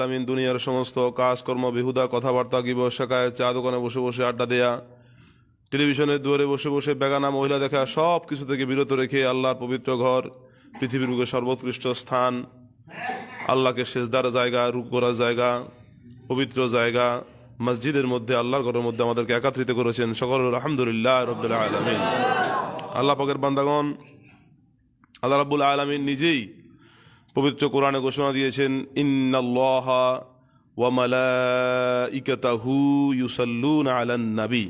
আলামিন দুনিয়ার সমস্ত কাজকর্ম বিহুদা কথাবার্তা গিবস শেখায় চা দোকানে বসে বসে আড্ডা দেয়া টেলিভিশনের দুয়ারে বসে বসে বেগানা মহিলা দেখা সব কিছু থেকে বিরত রেখে আল্লাহর পবিত্র ঘর পৃথিবীর বুকে সর্বোৎকৃষ্ট স্থান আল্লাহকে শেষদার জায়গা রূপ করার জায়গা পবিত্র জায়গা মসজিদের মধ্যে আল্লাহর ঘরের মধ্যে আমাদেরকে একাত্রিত করেছেন সকল আলহামদুলিল্লাহ রবুল্লাহ আলমিন আল্লাহ পাকের বান্দাগন আল্লাহ রাবুল আলমিন নিজেই পবিত্র কোরআনে ঘোষণা দিয়েছেন ইন্নাল্লাহা ওয়ামালাইকাতাহু ইউসাল্লুনা আলান নবী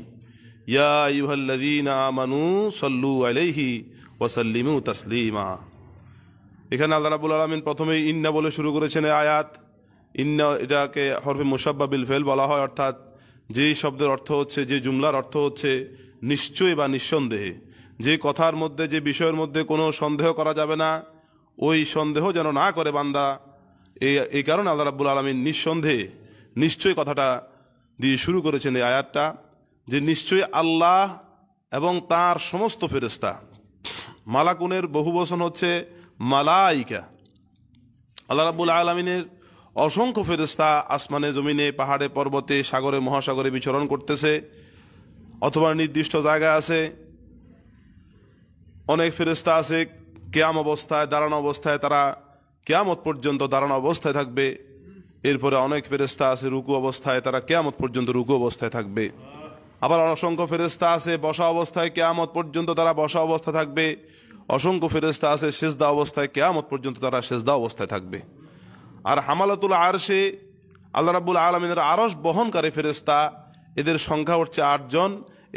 ইয়া আইয়ুহাল্লাযীনা আমানু সাল্লু আলাইহি ওয়া সাল্লিমু এখানে আল্লাহ রাবুল আলমিন প্রথমেই ইন্না বলে শুরু করেছেন আয়াত ইন্না এটাকে হরফে মুসাব্বা বিলফেল বলা হয় অর্থাৎ যেই শব্দের অর্থ হচ্ছে যে জুমলার অর্থ হচ্ছে নিশ্চয়ই বা নিঃসন্দেহে যে কথার মধ্যে যে বিষয়ের মধ্যে কোনো সন্দেহ করা যাবে না ওই সন্দেহ যেন না করে বান্দা এই এই কারণে আল্লাহ রাবুল আলমীর নিঃসন্দেহে নিশ্চয়ই কথাটা দিয়ে শুরু করেছেন এই আয়াতটা যে নিশ্চয়ই আল্লাহ এবং তার সমস্ত ফেরেস্তা মালাকুনের বহু বচন হচ্ছে মালাইকা আল্লাহ রাবুল আলমিনের অসংখ্য ফেরিস্তা আসমানে জমিনে পাহাড়ে পর্বতে সাগরে মহাসাগরে বিচরণ করতেছে অথবা নির্দিষ্ট জায়গা আছে অনেক ফেরিস্তা আছে কেয়াম অবস্থায় দাঁড়ানো অবস্থায় তারা কেয়ামত পর্যন্ত দাঁড়ানো অবস্থায় থাকবে এরপরে অনেক ফেরেস্তা আছে রুকু অবস্থায় তারা কেয়ামত পর্যন্ত রুকু অবস্থায় থাকবে আবার অসংখ্য ফেরেস্তা আছে বসা অবস্থায় কেয়ামত পর্যন্ত তারা বসা অবস্থা থাকবে অসংখ্য ফেরেস্তা আছে সেজদা অবস্থায় কেয়ামত পর্যন্ত তারা সেজদা অবস্থায় থাকবে আর হামালাতুল আরশে আল্লাহ রাবুল আলমিনের আরস বহনকারী ফেরেস্তা এদের সংখ্যা হচ্ছে আটজন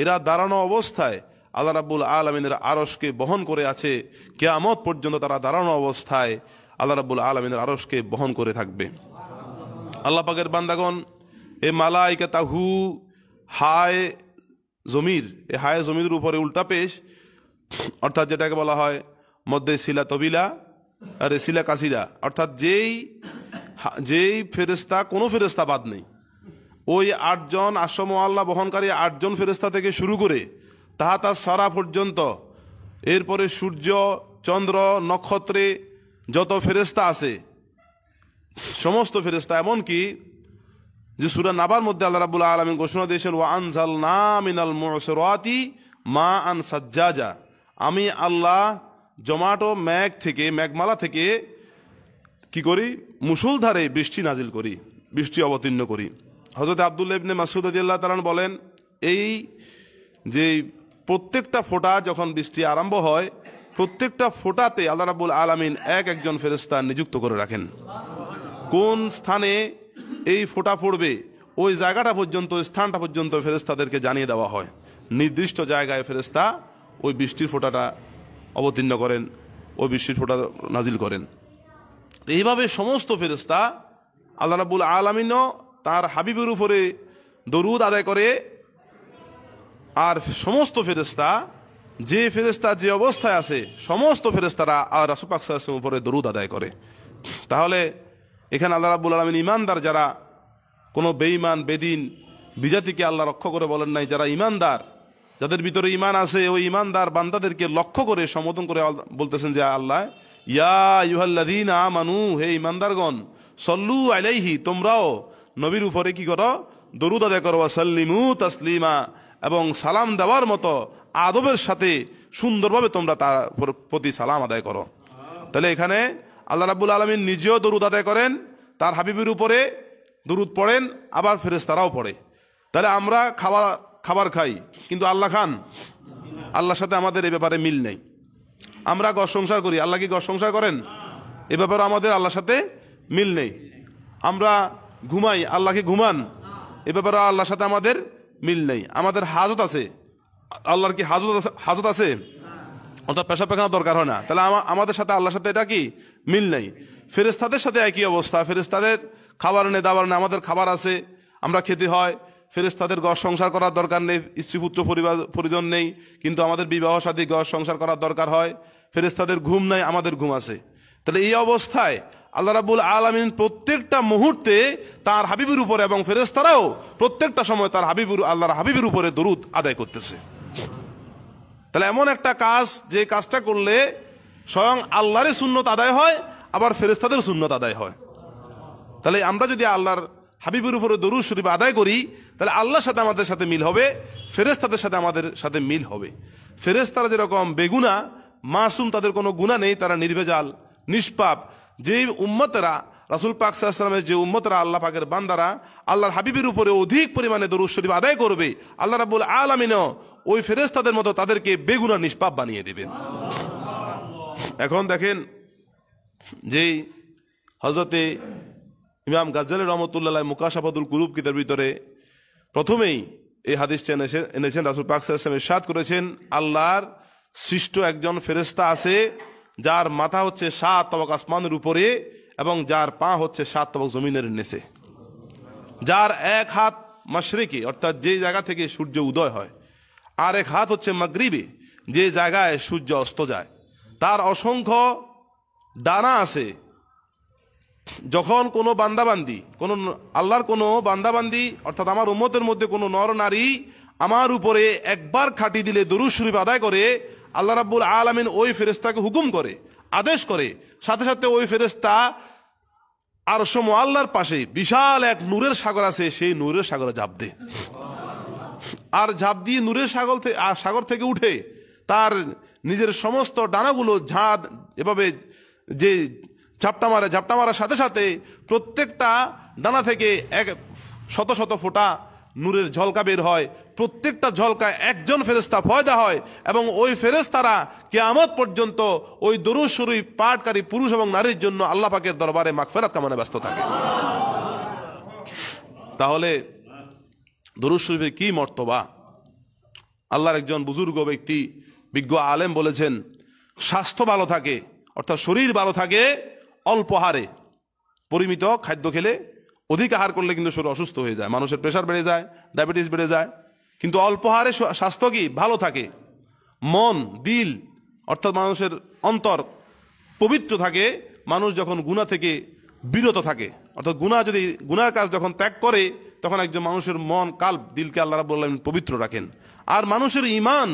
এরা দাঁড়ানো অবস্থায় আল্লাহ রাবুল আলমিনের আরসকে বহন করে আছে কেয়ামত পর্যন্ত তারা দাঁড়ানো অবস্থায় আল্লাহ রাবুল আলমিনের আরসকে বহন করে থাকবে আল্লাহ পাকের বান্দাগন এ মালাইকা তাহু হায় জমির এ হায় জমির উপরে উল্টা পেশ অর্থাৎ যেটাকে বলা হয় মধ্যে শিলা তবিলা আর শিলা কাসিরা অর্থাৎ যেই যেই ফেরিস্তা কোনো ফেরিস্তা বাদ নেই ওই আটজন আশ্রম আল্লাহ বহনকারী আটজন ফেরিস্তা থেকে শুরু করে তাহা তা সারা পর্যন্ত এরপরে সূর্য চন্দ্র নক্ষত্রে যত ফেরেস্তা আছে সমস্ত ফেরেস্তা এমনকি যে সুরা নাবার মধ্যে আল্লাহ রাবুল আলমী ঘোষণা দিয়েছেন ও আনজাল না মিনাল মোসরাতি মা আন সাজ্জাজা আমি আল্লাহ জমাটো ম্যাগ থেকে ম্যাগমালা থেকে কি করি মুসুলধারে বৃষ্টি নাজিল করি বৃষ্টি অবতীর্ণ করি হজরত আবদুল্লাবনে মাসুদ মাসুদ আল্লাহ তালান বলেন এই যে প্রত্যেকটা ফোঁটা যখন বৃষ্টি আরম্ভ হয় প্রত্যেকটা ফোঁটাতে আল্লাহ রাবুল আলমিন এক একজন ফেরেস্তা নিযুক্ত করে রাখেন কোন স্থানে এই ফোঁটা পড়বে ওই জায়গাটা পর্যন্ত স্থানটা পর্যন্ত ফেরেস্তাদেরকে জানিয়ে দেওয়া হয় নির্দিষ্ট জায়গায় ফেরেস্তা ওই বৃষ্টির ফোঁটাটা অবতীর্ণ করেন ওই বৃষ্টির ফোঁটা নাজিল করেন এইভাবে সমস্ত ফেরেস্তা আল্লাহ রাবুল আলমিনও তার হাবিবের উপরে দরুদ আদায় করে আর সমস্ত ফেরেস্তা যে ফেরেস্তা যে অবস্থায় আছে সমস্ত ফেরেস্তারা আর রাসুপাক সাল্লাম উপরে দরুদ আদায় করে তাহলে এখানে আল্লাহ রাবুল আলমিন ইমানদার যারা কোনো বেঈমান বেদিন বিজাতিকে আল্লাহ লক্ষ্য করে বলেন নাই যারা ইমানদার যাদের ভিতরে ইমান আছে ওই ইমানদার বান্দাদেরকে লক্ষ্য করে সম্বোধন করে বলতেছেন যে আল্লাহ ইয়া ইহাল্লাদিন আ মানু হে ইমানদারগণ সল্লু আলাইহি তোমরাও নবীর উপরে কি করো দরুদ আদায় করো সাল্লিমু তাসলিমা এবং সালাম দেওয়ার মতো আদবের সাথে সুন্দরভাবে তোমরা তার প্রতি সালাম আদায় করো তাহলে এখানে আল্লাহ রাবুল আলমিন নিজেও দরুদ আদায় করেন তার হাবিবের উপরে দরুদ পড়েন আবার ফেরেস্তারাও পড়ে তাহলে আমরা খাওয়া খাবার খাই কিন্তু আল্লাহ খান আল্লাহর সাথে আমাদের এ ব্যাপারে মিল নেই আমরা গড় সংসার করি আল্লাহ কি গড় সংসার করেন এ ব্যাপারে আমাদের আল্লাহর সাথে মিল নেই আমরা ঘুমাই আল্লাহকে ঘুমান এ ব্যাপারে আল্লাহর সাথে আমাদের মিল নেই আমাদের হাজত আছে আল্লাহর কি হাজত আছে হাজত আছে অর্থাৎ পেশা পেখানা দরকার হয় না তাহলে আমাদের সাথে আল্লাহর সাথে এটা কি মিল নেই ফেরেস্তাদের সাথে একই অবস্থা ফেরেস্তাদের খাবার নেই দাবার নেই আমাদের খাবার আছে আমরা খেতে হয় ফেরেস্তাদের গড় সংসার করার দরকার নেই স্ত্রীপুত্র পরিবার পরিজন নেই কিন্তু আমাদের বিবাহ সাথী ঘর সংসার করার দরকার হয় ফেরেস্তাদের ঘুম নাই আমাদের ঘুম আছে তাহলে এই অবস্থায় আল্লাহ রাবুল আলমিন প্রত্যেকটা মুহূর্তে তার হাবিবের উপরে এবং তারাও প্রত্যেকটা সময় তার হাবিবুর আল্লাহর হাবিবের উপরে দরুদ আদায় করতেছে তাহলে এমন একটা কাজ যে কাজটা করলে স্বয়ং আল্লাহরের শূন্যত আদায় হয় আবার ফেরেস্তাদের শূন্যত আদায় হয় তাহলে আমরা যদি আল্লাহর হাবিবের উপরে দরুদ শরীফ আদায় করি তাহলে আল্লাহর সাথে আমাদের সাথে মিল হবে ফেরেস্তাদের সাথে আমাদের সাথে মিল হবে ফেরেস্তারা যেরকম বেগুনা মাসুম তাদের কোনো গুণা নেই তারা নির্ভেজাল নিষ্পাপ যে উম্মতরা রাসুল পাক সাল্লামের যে উম্মতরা আল্লাহ পাকের বান্দারা আল্লাহর হাবিবের উপরে অধিক পরিমাণে দরু শরীফ আদায় করবে আল্লাহ রাবুল আলমিনও ওই ফেরেস্তাদের মতো তাদেরকে বেগুনা নিষ্পাপ বানিয়ে দেবেন এখন দেখেন যে হজরতে ইমাম গাজ্জাল রহমতুল্লাহ মুকাশাফাদুল কুলুব কিতার ভিতরে প্রথমেই এই হাদিসটা এনেছেন এনেছেন রাসুল পাক সাল্লামের সাদ করেছেন আল্লাহর সৃষ্ট একজন ফেরেস্তা আছে যার মাথা হচ্ছে সাত তবক আসমানের উপরে এবং যার পা হচ্ছে সাত তবক জমিনের নেচে যার এক হাত মাশরিকে অর্থাৎ যে জায়গা থেকে সূর্য উদয় হয় আর এক হাত হচ্ছে মাগরিবে যে জায়গায় সূর্য অস্ত যায় তার অসংখ্য ডানা আছে যখন কোনো বান্দাবান্দি কোনো আল্লাহর কোনো বান্দাবান্দি অর্থাৎ আমার উম্মতের মধ্যে কোনো নর নারী আমার উপরে একবার খাটি দিলে দরুদ শরীফ আদায় করে আল্লাহ রাব্বুল আলমিন ওই ফেরেস্তাকে হুকুম করে আদেশ করে সাথে সাথে ওই ফেরেস্তা আর সমু আল্লাহর পাশে বিশাল এক নূরের সাগর আছে সেই নূরের সাগরে ঝাঁপ দে আর ঝাঁপ দিয়ে নূরের সাগর থেকে সাগর থেকে উঠে তার নিজের সমস্ত ডানাগুলো ঝাঁদ এভাবে যে ঝাপটা মারে ঝাপটা মারার সাথে সাথে প্রত্যেকটা ডানা থেকে এক শত শত ফোঁটা নূরের ঝলকা বের হয় প্রত্যেকটা ঝলকা একজন ফেরেস্তা ফয়দা হয় এবং ওই ফেরেস্তারা কেয়ামত পর্যন্ত ওই দরু শরীফ পাঠকারী পুরুষ এবং নারীর জন্য আল্লাহ পাকের দরবারে ফেরাত কামানে ব্যস্ত থাকে তাহলে দরু শরীফের কি মর্তবা আল্লাহর একজন বুজুর্গ ব্যক্তি বিজ্ঞ আলেম বলেছেন স্বাস্থ্য ভালো থাকে অর্থাৎ শরীর ভালো থাকে অল্প হারে পরিমিত খাদ্য খেলে অধিক আহার করলে কিন্তু শরীর অসুস্থ হয়ে যায় মানুষের প্রেশার বেড়ে যায় ডায়াবেটিস বেড়ে যায় কিন্তু অল্প হারে স্বাস্থ্য কি ভালো থাকে মন দিল অর্থাৎ মানুষের অন্তর পবিত্র থাকে মানুষ যখন গুণা থেকে বিরত থাকে অর্থাৎ গুণা যদি গুণার কাজ যখন ত্যাগ করে তখন একজন মানুষের মন কাল দিলকে আল্লাহ বললেন পবিত্র রাখেন আর মানুষের ইমান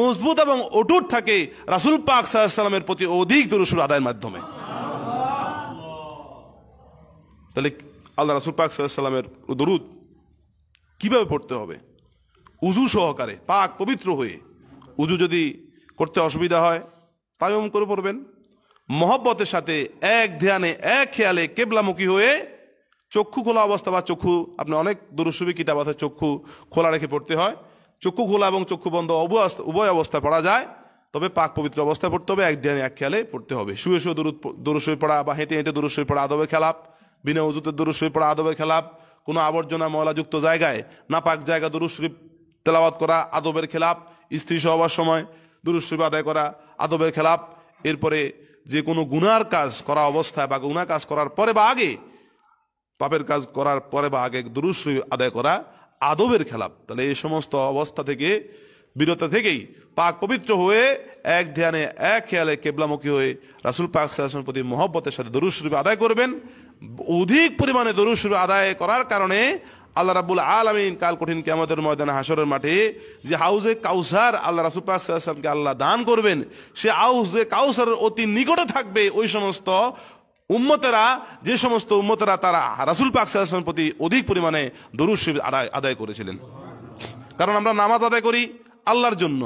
মজবুত এবং অটুট থাকে রাসুল পাক সাহায্যের প্রতি অধিক দরসুর আদায়ের মাধ্যমে তাহলে আল্লাহ রাসুল পাক সাল্লামের দরুদ কিভাবে পড়তে হবে উজু সহকারে পাক পবিত্র হয়ে উজু যদি করতে অসুবিধা হয় তাই অম করে পড়বেন মহব্বতের সাথে এক ধ্যানে এক খেয়ালে কেবলামুখী হয়ে চক্ষু খোলা অবস্থা বা চক্ষু আপনি অনেক দুরুসুবি কিতাব আছে চক্ষু খোলা রেখে পড়তে হয় চক্ষু খোলা এবং চক্ষু বন্ধ অবস্থা উভয় অবস্থা পড়া যায় তবে পাক পবিত্র অবস্থায় পড়তে হবে এক ধ্যানে এক খেয়ালে পড়তে হবে শুয়ে শুয়ে দূর দূরসই পড়া বা হেঁটে হেঁটে দূরসই পড়া আদবে খেলাপ বিনা উজুতে দুরু শরীফ পড়া আদবের খেলাপ কোনো আবর্জনা ময়লাযুক্ত জায়গায় নাপাক জায়গা দুরু শরীফ তেলাবাত করা আদবের খেলাপ স্ত্রী সহবার সময় দুরু শরীফ আদায় করা আদবের খেলাপ এরপরে যে কোনো গুনার কাজ করা অবস্থায় বা গুনা কাজ করার পরে বা আগে পাপের কাজ করার পরে বা আগে দুরু শরীফ আদায় করা আদবের খেলাপ তাহলে এই সমস্ত অবস্থা থেকে বিরত থেকেই পাক পবিত্র হয়ে এক ধ্যানে এক খেয়ালে কেবলামুখী হয়ে রাসুল পাক সাহসের প্রতি মহব্বতের সাথে দরুদ আদায় করবেন অধিক পরিমাণে দরুসুর আদায় করার কারণে আল্লাহ রাবুল আলমিন কাল কঠিন কেমতের ময়দানে হাসরের মাঠে যে হাউজে কাউসার আল্লাহ রাসুল আল্লাহ দান করবেন সে হাউজে কাউসারের অতি নিকটে থাকবে ওই সমস্ত উম্মতেরা যে সমস্ত উম্মতেরা তারা রাসুল পাকসাল্লামের প্রতি অধিক পরিমাণে দরুদ আদায় আদায় করেছিলেন কারণ আমরা নামাজ আদায় করি আল্লাহর জন্য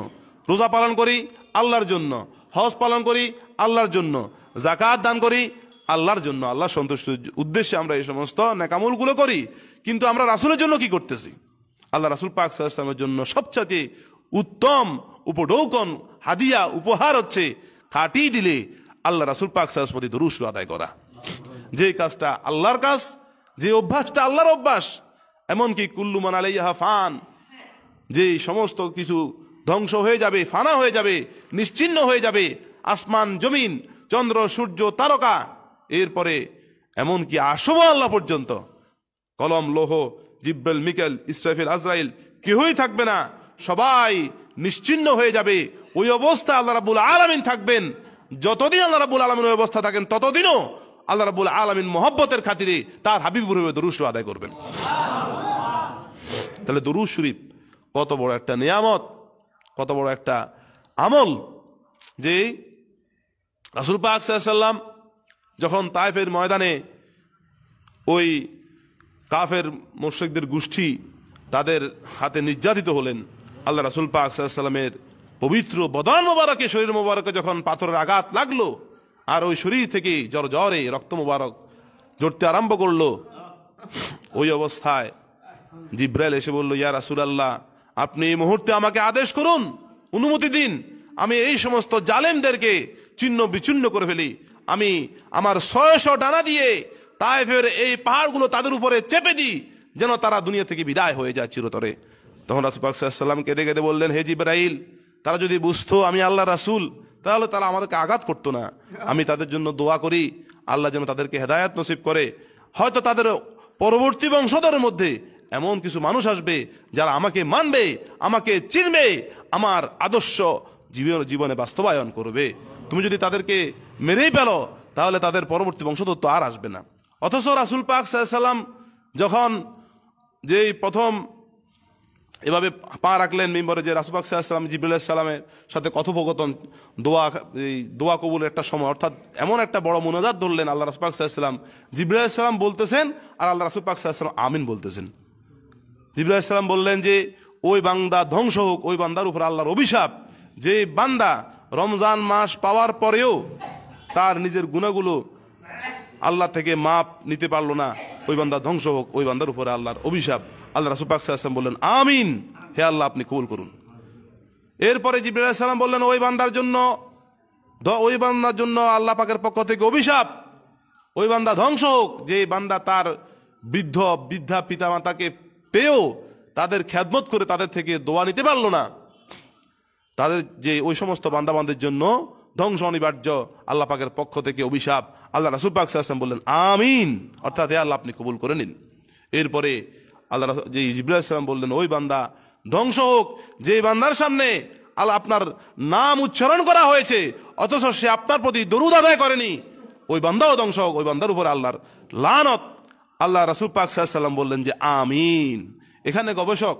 রোজা পালন করি আল্লাহর জন্য হজ পালন করি আল্লাহর জন্য জাকাত দান করি আল্লাহর জন্য আল্লাহ সন্তুষ্ট উদ্দেশ্যে আমরা এই সমস্ত ন্যাকামলগুলো করি কিন্তু আমরা রাসুলের জন্য কি করতেছি আল্লাহ রাসুল পাক সাহসামের জন্য সবচাইতে উত্তম উপডৌকন হাদিয়া উপহার হচ্ছে খাটি দিলে আল্লাহ রাসুল পাক সাহসপতি দুরুস আদায় করা যে কাজটা আল্লাহর কাজ যে অভ্যাসটা আল্লাহর অভ্যাস এমনকি কুল্লুমান আলাইহা ফান যে সমস্ত কিছু ধ্বংস হয়ে যাবে ফানা হয়ে যাবে নিশ্চিন্ন হয়ে যাবে আসমান জমিন চন্দ্র সূর্য তারকা এরপরে এমনকি আসম আল্লাহ পর্যন্ত কলম লোহ জিব্বেল মিকেল ইসরাফিল আজরাইল কেহই থাকবে না সবাই নিশ্চিন্ন হয়ে যাবে ওই অবস্থা আল্লাহ রাবুল আলমিন থাকবেন যতদিন আল্লাহ রাবুল আলমিন ওই অবস্থা থাকেন ততদিনও আল্লাহ রাবুল আলমিন মহব্বতের খাতিরে তার হাবিবুর দরুশ আদায় করবেন তাহলে দরু শরীফ কত বড় একটা নিয়ামত কত বড় একটা আমল যে রাসুল পাক সাল্লাম যখন তায়েফের ময়দানে ওই কাফের মোর্শেকদের গোষ্ঠী তাদের হাতে নির্যাতিত হলেন আল্লাহ রাসুল পাক সাল্লামের পবিত্র বদন মোবারকে শরীর মোবারকে যখন পাথরের আঘাত লাগলো আর ওই শরীর থেকে জ্বর জ্বরে রক্ত মোবারক জড়তে আরম্ভ করলো ওই অবস্থায় জিব্রাইল এসে বলল ইয়া রাসুল আল্লাহ আপনি এই মুহূর্তে আমাকে আদেশ করুন অনুমতি দিন আমি এই সমস্ত জালেমদেরকে চিহ্ন বিচ্ছিন্ন করে ফেলি আমি আমার ছয়শ ডানা দিয়ে তায়েফের এই পাহাড়গুলো তাদের উপরে চেপে দিই যেন তারা দুনিয়া থেকে বিদায় হয়ে যায় চিরতরে তখন রাসুপাক কেঁদে কেঁদে বললেন হে জিব্রাইল তারা যদি বুঝতো আমি আল্লাহ রাসুল তাহলে তারা আমাদেরকে আঘাত করতো না আমি তাদের জন্য দোয়া করি আল্লাহ যেন তাদেরকে হেদায়াত নসিব করে হয়তো তাদের পরবর্তী বংশধরের মধ্যে এমন কিছু মানুষ আসবে যারা আমাকে মানবে আমাকে চিনবে আমার আদর্শ জীবন জীবনে বাস্তবায়ন করবে তুমি যদি তাদেরকে মেরেই পেল তাহলে তাদের পরবর্তী বংশধত্ব আর আসবে না অথচ রাসুল পাক সাল্লাম যখন যেই প্রথম এভাবে পা রাখলেন মেম্বরে যে রাসুল পাক সাল্লাম জিবুল্লাহ সাল্লামের সাথে কথোপকথন দোয়া এই দোয়া কবুলের একটা সময় অর্থাৎ এমন একটা বড় মোনাজাত ধরলেন আল্লাহ রাসুল পাক সাল্লাম জিবুল্লাহ সাল্লাম বলতেছেন আর আল্লাহ রাসুল পাক সাল্লাম আমিন বলতেছেন জিবুল্লাহ সাল্লাম বললেন যে ওই বান্দা ধ্বংস হোক ওই বান্দার উপর আল্লাহর অভিশাপ যে বান্দা রমজান মাস পাওয়ার পরেও তার নিজের গুণাগুলো আল্লাহ থেকে মাপ নিতে পারলো না ওই বান্দা ধ্বংস হোক ওই বান্দার উপরে আল্লাহর অভিশাপ আল্লাহ রাসুপাক সাল্লাম বললেন আমিন হে আল্লাহ আপনি কবুল করুন এরপরে জিবির সালাম বললেন ওই বান্দার জন্য ওই বান্দার জন্য আল্লাহ পাকের পক্ষ থেকে অভিশাপ ওই বান্দা ধ্বংস হোক যে বান্দা তার বৃদ্ধ বৃদ্ধা পিতামাতাকে পেয়েও তাদের খ্যাদমত করে তাদের থেকে দোয়া নিতে পারল না তাদের যে ওই সমস্ত বান্দাবান্ধের জন্য ধ্বংস অনিবার্য আল্লাহ পাকের পক্ষ থেকে অভিশাপ আল্লাহ রাসুল পাক সাহসাম বললেন আমিন অর্থাৎ এ আল্লাহ আপনি কবুল করে নিন এরপরে আল্লাহ যে ইব্রাহিম বললেন ওই বান্দা ধ্বংস হোক যে বান্দার সামনে আল্লাহ আপনার নাম উচ্চারণ করা হয়েছে অথচ সে আপনার প্রতি দরুদ আদায় করেনি ওই বান্দাও ধ্বংস হোক ওই বান্দার উপর আল্লাহর লানত আল্লাহ রাসুল পাক সাহসাল্লাম বললেন যে আমিন এখানে গবেষক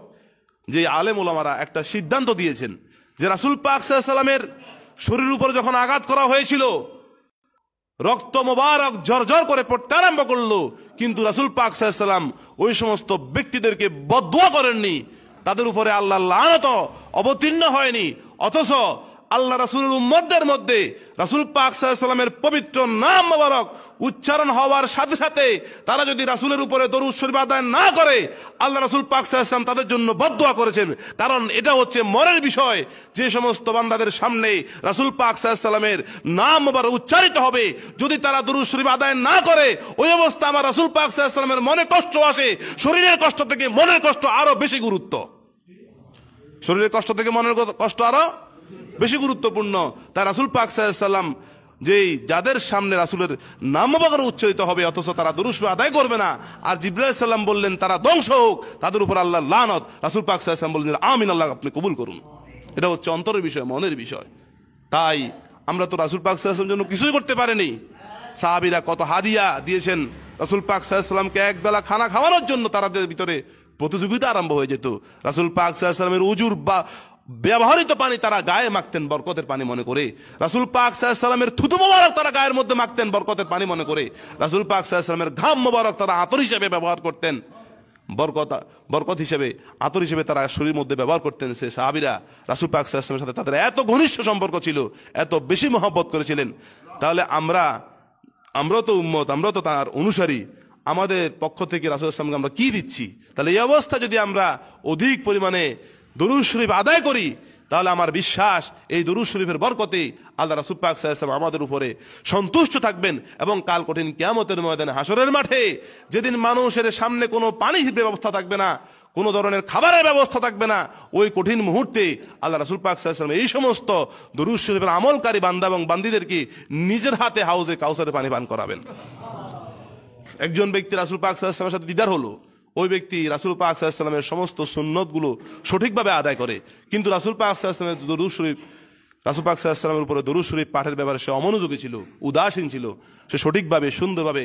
যে আলেম ওলামারা একটা সিদ্ধান্ত দিয়েছেন যে রাসুল পাক সাহসাল্লামের শরীর উপরে যখন আঘাত করা হয়েছিল রক্ত মোবারক ঝরঝর করে পড়তে আরম্ভ করলো কিন্তু রাসুল পাক সাল্লাম ওই সমস্ত ব্যক্তিদেরকে বদুয়া করেননি তাদের উপরে আল্লাহ আনত অবতীর্ণ হয়নি অথচ আল্লাহ রাসুলের উম্মদের মধ্যে রাসুল পাক সাল্লামের পবিত্র নাম মোবারক উচ্চারণ হওয়ার সাথে সাথে তারা যদি রাসুলের উপরে দরুদ শরীফ আদায় না করে আল্লাহ রাসুল পাক সাহসাম তাদের জন্য বদোয়া করেছেন কারণ এটা হচ্ছে মনের বিষয় যে সমস্ত বান্দাদের সামনে রাসুল পাক সাহসালামের নাম আবার উচ্চারিত হবে যদি তারা দরুদ শরীফ আদায় না করে ওই অবস্থা আমার রাসুল পাক সাহসালামের মনে কষ্ট আসে শরীরের কষ্ট থেকে মনের কষ্ট আরও বেশি গুরুত্ব শরীরের কষ্ট থেকে মনের কষ্ট আরো বেশি গুরুত্বপূর্ণ তাই রাসুল পাক সাল্লাম যে যাদের সামনে রাসুলের নামবাগর উচ্চারিত হবে অথচ তারা দুরুস্ব আদায় করবে না আর সাল্লাম বললেন তারা ধ্বংস হোক তাদের উপর আল্লাহ লানত রাসুল পাক সাল্লাম বললেন আমিন আল্লাহ আপনি কবুল করুন এটা হচ্ছে অন্তরের বিষয় মনের বিষয় তাই আমরা তো রাসুল পাক সাল্লাম জন্য কিছুই করতে পারিনি সাহাবিরা কত হাদিয়া দিয়েছেন রাসুল পাক সাল্লামকে একবেলা খানা খাওয়ানোর জন্য তাদের ভিতরে প্রতিযোগিতা আরম্ভ হয়ে যেত রাসুল পাক সাল্লামের উজুর বা ব্যবহৃত পানি তারা গায়ে মাখতেন বরকতের পানি মনে করে রাসুল পাক সাহায্যামের থুতু মোবারক তারা গায়ের মধ্যে মাখতেন বরকতের পানি মনে করে রাসুল পাক সাহায্যামের ঘাম মোবারক তারা আতর হিসেবে ব্যবহার করতেন বরকত বরকত হিসেবে আতর হিসেবে তারা শরীর মধ্যে ব্যবহার করতেন সে সাহাবিরা রাসুল পাক সাহায্যামের সাথে তাদের এত ঘনিষ্ঠ সম্পর্ক ছিল এত বেশি মহব্বত করেছিলেন তাহলে আমরা আমরাও তো উম্মত আমরাও তো তার অনুসারী আমাদের পক্ষ থেকে রাসুল আসলামকে আমরা কি দিচ্ছি তাহলে এই অবস্থা যদি আমরা অধিক পরিমাণে দরুদ শরীফ আদায় করি তাহলে আমার বিশ্বাস এই দরুদ শরীফের বরকতে আল্লাহ রাসুল পাক সাল্লাম আমাদের উপরে সন্তুষ্ট থাকবেন এবং কাল কঠিন কেয়ামতের ময়দানে হাসরের মাঠে যেদিন মানুষের সামনে কোনো পানির ব্যবস্থা থাকবে না কোনো ধরনের খাবারের ব্যবস্থা থাকবে না ওই কঠিন মুহূর্তে আল্লাহ রাসুল পাক সাল্লাম এই সমস্ত দরুদ শরীফের আমলকারী বান্দা এবং বান্দিদেরকে নিজের হাতে হাউজে কাউসারে পানি পান করাবেন একজন ব্যক্তি রাসুল পাক সাল্লামের সাথে দিদার হলো ওই ব্যক্তি রাসুল পাক সাল্লামের সমস্ত সুন্নতগুলো সঠিকভাবে আদায় করে কিন্তু রাসুল পাক সাল্লামের দরু শরীফ রাসুল পাক সাল্লামের উপরে দরু শরীফ পাঠের ব্যাপারে সে অমনোযোগী ছিল উদাসীন ছিল সে সঠিকভাবে সুন্দরভাবে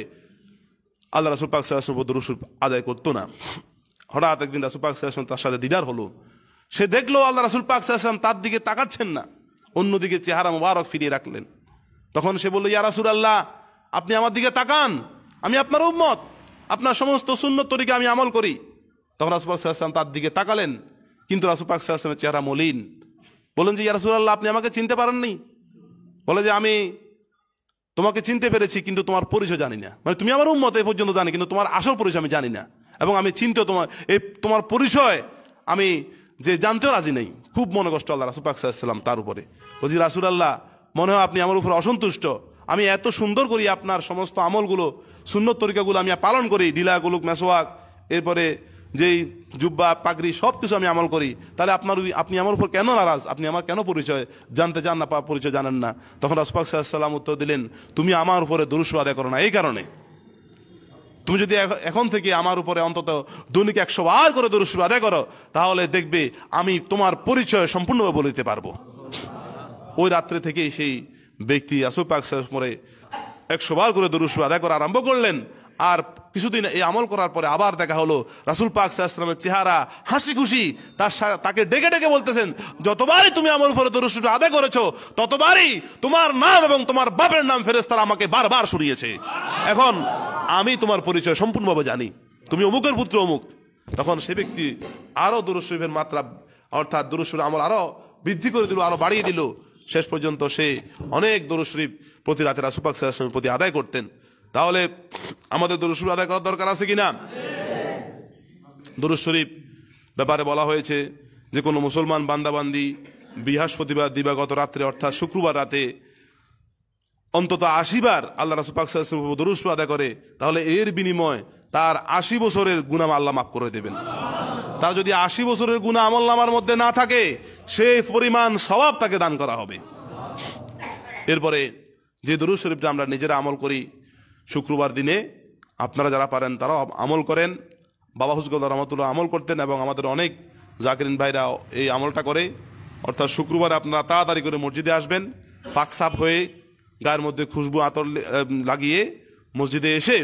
আল্লাহ রাসুল পাক সাল্লামের উপর দরু শরীফ আদায় করতো না হঠাৎ একদিন রাসুল পাক সাল্লাম তার সাথে দিদার হলো সে দেখলো আল্লাহ রাসুল পাক সাল্লাম তার দিকে তাকাচ্ছেন না অন্যদিকে চেহারা মোবারক ফিরিয়ে রাখলেন তখন সে বললো ইয়া রাসুল আল্লাহ আপনি আমার দিকে তাকান আমি আপনার উম্মত আপনার সমস্ত শূন্য তরিকে আমি আমল করি তখন রাসুপাক সাল্লাম তার দিকে তাকালেন কিন্তু রাসুপাক সাল্লামের চেহারা মলিন বলেন যে আল্লাহ আপনি আমাকে চিনতে পারেননি বলে যে আমি তোমাকে চিনতে পেরেছি কিন্তু তোমার পরিচয় জানি না মানে তুমি আমার উন্মত এ পর্যন্ত জানি কিন্তু তোমার আসল পরিচয় আমি জানি না এবং আমি চিনতেও তোমার এই তোমার পরিচয় আমি যে জানতেও রাজি নেই খুব মনে কষ্ট আল্লাহ রাসুপাক সাল্লাম তার উপরে বলছি রাসুল আল্লাহ মনে হয় আপনি আমার উপরে অসন্তুষ্ট আমি এত সুন্দর করি আপনার সমস্ত আমলগুলো সুন্দর তরিকাগুলো আমি পালন করি ডিলা গুলুক মেসোয়াক এরপরে যেই জুব্বা পাগড়ি সব কিছু আমি আমল করি তাহলে আপনার আপনি আমার উপর কেন নারাজ আপনি আমার কেন পরিচয় জানতে চান না পরিচয় জানেন না তখন রসফাক সাল্লাম উত্তর দিলেন তুমি আমার উপরে দুরুস্ব আদায় করো না এই কারণে তুমি যদি এখন থেকে আমার উপরে অন্তত দৈনিক একশো বার করে দুরুস্ব আদায় করো তাহলে দেখবে আমি তোমার পরিচয় সম্পূর্ণভাবে বলে দিতে পারবো ওই রাত্রে থেকেই সেই ব্যক্তি আসু পাক মরে একশো বার করে দুরুসু আদায় করা আরম্ভ করলেন আর কিছুদিন এই আমল করার পরে আবার দেখা হলো রাসুল পাক সাহাশ্রামের চেহারা হাসি খুশি তার তাকে ডেকে ডেকে বলতেছেন যতবারই তুমি আমল ফলে রসুটা আদায় করেছো ততবারই তোমার নাম এবং তোমার বাপের নাম ফেরেস তারা আমাকে বারবার শুনিয়েছে এখন আমি তোমার পরিচয় সম্পূর্ণভাবে জানি তুমি অমুকের পুত্র অমুক তখন সে ব্যক্তি আরও দুরুশরীফের মাত্রা অর্থাৎ দুরুসুর আমল আরও বৃদ্ধি করে দিল আরও বাড়িয়ে দিল শেষ পর্যন্ত সে অনেক দরুশরীফ প্রতি রাতে রাসুপাক সাল্লামের প্রতি আদায় করতেন তাহলে আমাদের দরুশরীফ আদায় করার দরকার আছে কি না দরুশরীফ ব্যাপারে বলা হয়েছে যে কোনো মুসলমান বান্দাবান্দি বৃহস্পতিবার দিবাগত রাত্রে অর্থাৎ শুক্রবার রাতে অন্তত আশিবার আল্লাহ রাসুল পাক দরুশ আদায় করে তাহলে এর বিনিময় তার আশি বছরের গুনাম আল্লাহ মাফ করে দেবেন তার যদি আশি বছরের গুণা আমল নামার মধ্যে না থাকে সেই পরিমাণ স্বভাব তাকে দান করা হবে এরপরে যে দুরু শরীফটা আমরা নিজেরা আমল করি শুক্রবার দিনে আপনারা যারা পারেন তারাও আমল করেন বাবা হুসগল রহমতুল্লাহ আমল করতেন এবং আমাদের অনেক জাকিরিন ভাইরা এই আমলটা করে অর্থাৎ শুক্রবার আপনারা তাড়াতাড়ি করে মসজিদে আসবেন পাক সাপ হয়ে গায়ের মধ্যে খুশবু আতর লাগিয়ে মসজিদে এসে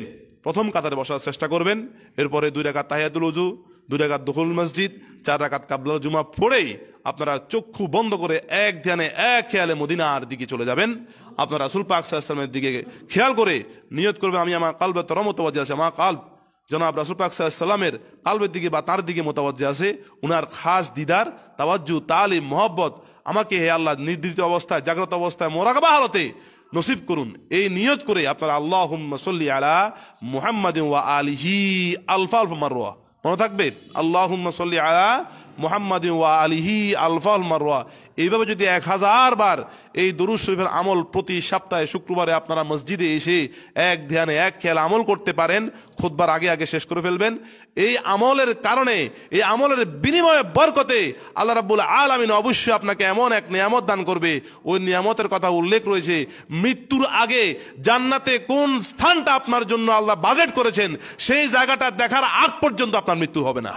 প্রথম কাতারে বসার চেষ্টা করবেন এরপরে দুই রেখা তাহিয়াতুল উজু দু রেখাত দখল মসজিদ চার রাখাত কাবলাল জুমা পড়েই আপনারা চক্ষু বন্ধ করে এক ধ্যানে এক খেয়ালে মদিনার দিকে চলে যাবেন আপনারা রাসুল পাক সাহাশ্রামের দিকে খেয়াল করে নিয়ত করবেন আমি আমার কালবে মতবাজি আছে আমার কাল জনাব রাসুল পাক সাল্লামের কালবের দিকে বা তার দিকে মোতাবজ্জে আছে উনার খাস দিদার তাওয়াজ্জু তালিম মহব্বত আমাকে হে আল্লাহ নির্দিষ্ট অবস্থায় জাগ্রত অবস্থায় মোরাকবা হালতে নসিব করুন এই নিয়ত করে আপনারা আল্লাহ সল্লি আলা মুহাম্মদ ওয়া আলিহি আলফা আলফা মারোয়া মনে থাকবে আল্লাহ সল্লি আলা মোহাম্মদ ওয়া আলিহি আলফাল মারওয়া এইভাবে যদি এক হাজার বার এই দরুদ শরীফের আমল প্রতি সপ্তাহে শুক্রবারে আপনারা মসজিদে এসে এক ধ্যানে এক খেয়াল আমল করতে পারেন খুদবার আগে আগে শেষ করে ফেলবেন এই আমলের কারণে এই আমলের বিনিময়ে বরকতে আল্লাহ রাবুল আলমিন অবশ্যই আপনাকে এমন এক নিয়ামত দান করবে ওই নিয়ামতের কথা উল্লেখ রয়েছে মৃত্যুর আগে জান্নাতে কোন স্থানটা আপনার জন্য আল্লাহ বাজেট করেছেন সেই জায়গাটা দেখার আগ পর্যন্ত আপনার মৃত্যু হবে না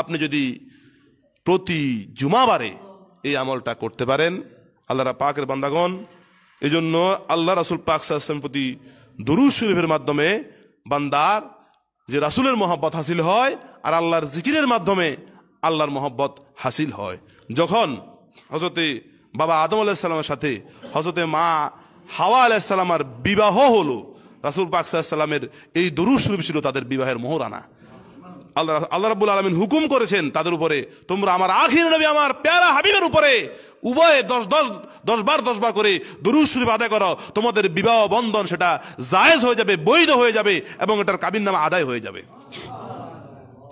আপনি যদি প্রতি জুমাবারে এই আমলটা করতে পারেন আল্লাহরা পাকের বান্দাগণ এই জন্য আল্লাহ রাসুল পাক সাহসাম প্রতি দরুজ শরীফের মাধ্যমে বান্দার যে রাসুলের মহব্বত হাসিল হয় আর আল্লাহর জিকিরের মাধ্যমে আল্লাহর মহব্বত হাসিল হয় যখন হজরতে বাবা আদম আলাইসাল্লামের সাথে হজরতে মা হাওয়া আলাইসাল্লামার বিবাহ হলো রাসুল পাক সাল্লামের এই দরু শরীফ ছিল তাদের বিবাহের মোহরানা আল্লাহ আল্লাহ রাবুল আলমিন হুকুম করেছেন তাদের উপরে তোমরা আমার আখির নবী আমার প্যারা হাবিবের উপরে উভয়ে দশ দশ দশবার দশবার করে দরুদ শরীফ আদায় করো তোমাদের বিবাহ বন্ধন সেটা জায়েজ হয়ে যাবে বৈধ হয়ে যাবে এবং এটার কাবিন নামা আদায় হয়ে যাবে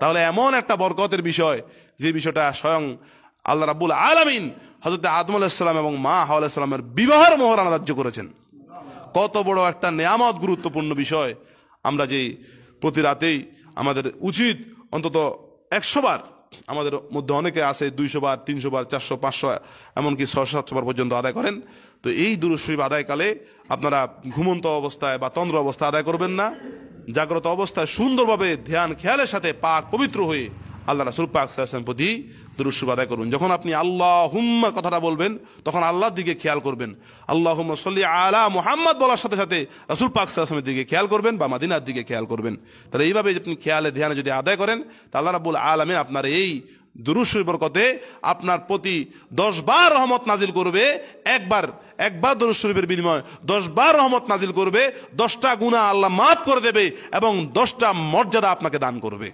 তাহলে এমন একটা বরকতের বিষয় যে বিষয়টা স্বয়ং আল্লাহ রাবুল আলমিন হজরত আদম আলাহিসাল্লাম এবং মা আলাহিসাল্লামের বিবাহের মোহর ধার্য করেছেন কত বড় একটা নিয়ামত গুরুত্বপূর্ণ বিষয় আমরা যে প্রতি রাতেই আমাদের উচিত অন্তত একশো বার আমাদের মধ্যে অনেকে আছে দুইশো বার তিনশো বার চারশো পাঁচশো এমনকি ছশো সাতশো বার পর্যন্ত আদায় করেন তো এই দুরুশরীফ আদায়কালে আপনারা ঘুমন্ত অবস্থায় বা তন্দ্র অবস্থা আদায় করবেন না জাগ্রত অবস্থায় সুন্দরভাবে ধ্যান খেয়ালের সাথে পাক পবিত্র হয়ে আল্লাহ রাসুল পাক সাহসান প্রতি দুরুসুব আদায় করুন যখন আপনি আল্লাহ হুম্মা কথাটা বলবেন তখন আল্লাহর দিকে খেয়াল করবেন আল্লাহ হুম্মা সল্লি আলা মোহাম্মদ বলার সাথে সাথে রাসুল পাক সাহসামের দিকে খেয়াল করবেন বা মাদিনার দিকে খেয়াল করবেন তাহলে এইভাবে আপনি খেয়ালে ধ্যানে যদি আদায় করেন তা আল্লাহ রাবুল আলমে আপনার এই দুরুসুর বরকতে আপনার প্রতি দশবার রহমত নাজিল করবে একবার একবার দরুদ শরীফের বিনিময় দশবার রহমত নাজিল করবে দশটা গুণা আল্লাহ মাফ করে দেবে এবং দশটা মর্যাদা আপনাকে দান করবে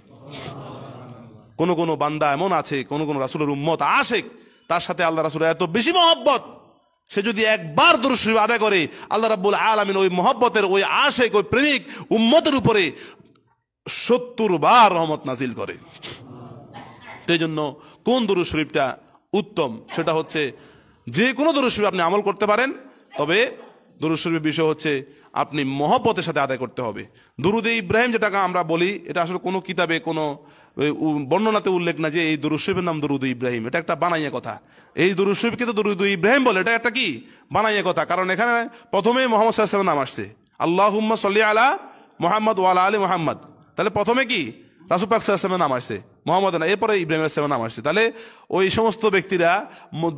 কোনো কোনো বান্দা এমন আছে কোনো কোনো রাসুলের উম্মত আসে তার সাথে আল্লাহ রাসুলের এত বেশি মহব্বত সে যদি একবার দুরুশরীফ আদায় করে আল্লাহ রাবুল আলমিন ওই মহব্বতের ওই আশেক ওই প্রেমিক উম্মতের উপরে সত্তর বার রহমত নাজিল করে সেই জন্য কোন দুরু উত্তম সেটা হচ্ছে যে কোনো দুরু আপনি আমল করতে পারেন তবে দুরু বিষয় হচ্ছে আপনি মহব্বতের সাথে আদায় করতে হবে দুরুদে ইব্রাহিম যেটাকে আমরা বলি এটা আসলে কোনো কিতাবে কোনো বর্ণনাতে উল্লেখ না যে এই দরুশিবের নাম দরুদ ইব্রাহিম এটা একটা বানাইয়া কথা এই দরুশিবকে তো দরুদ ইব্রাহিম বলে এটা একটা কি বানাইয়া কথা কারণ এখানে প্রথমে মোহাম্মদ সাল্লাহ নাম আসছে আল্লাহ সাল্লি আলা মোহাম্মদ ওয়ালা আলী মোহাম্মদ তাহলে প্রথমে কি রাসুপাক পাক নাম আসছে মোহাম্মদ না এরপরে ইব্রাহিম সাহেবের নাম আসছে তাহলে ওই সমস্ত ব্যক্তিরা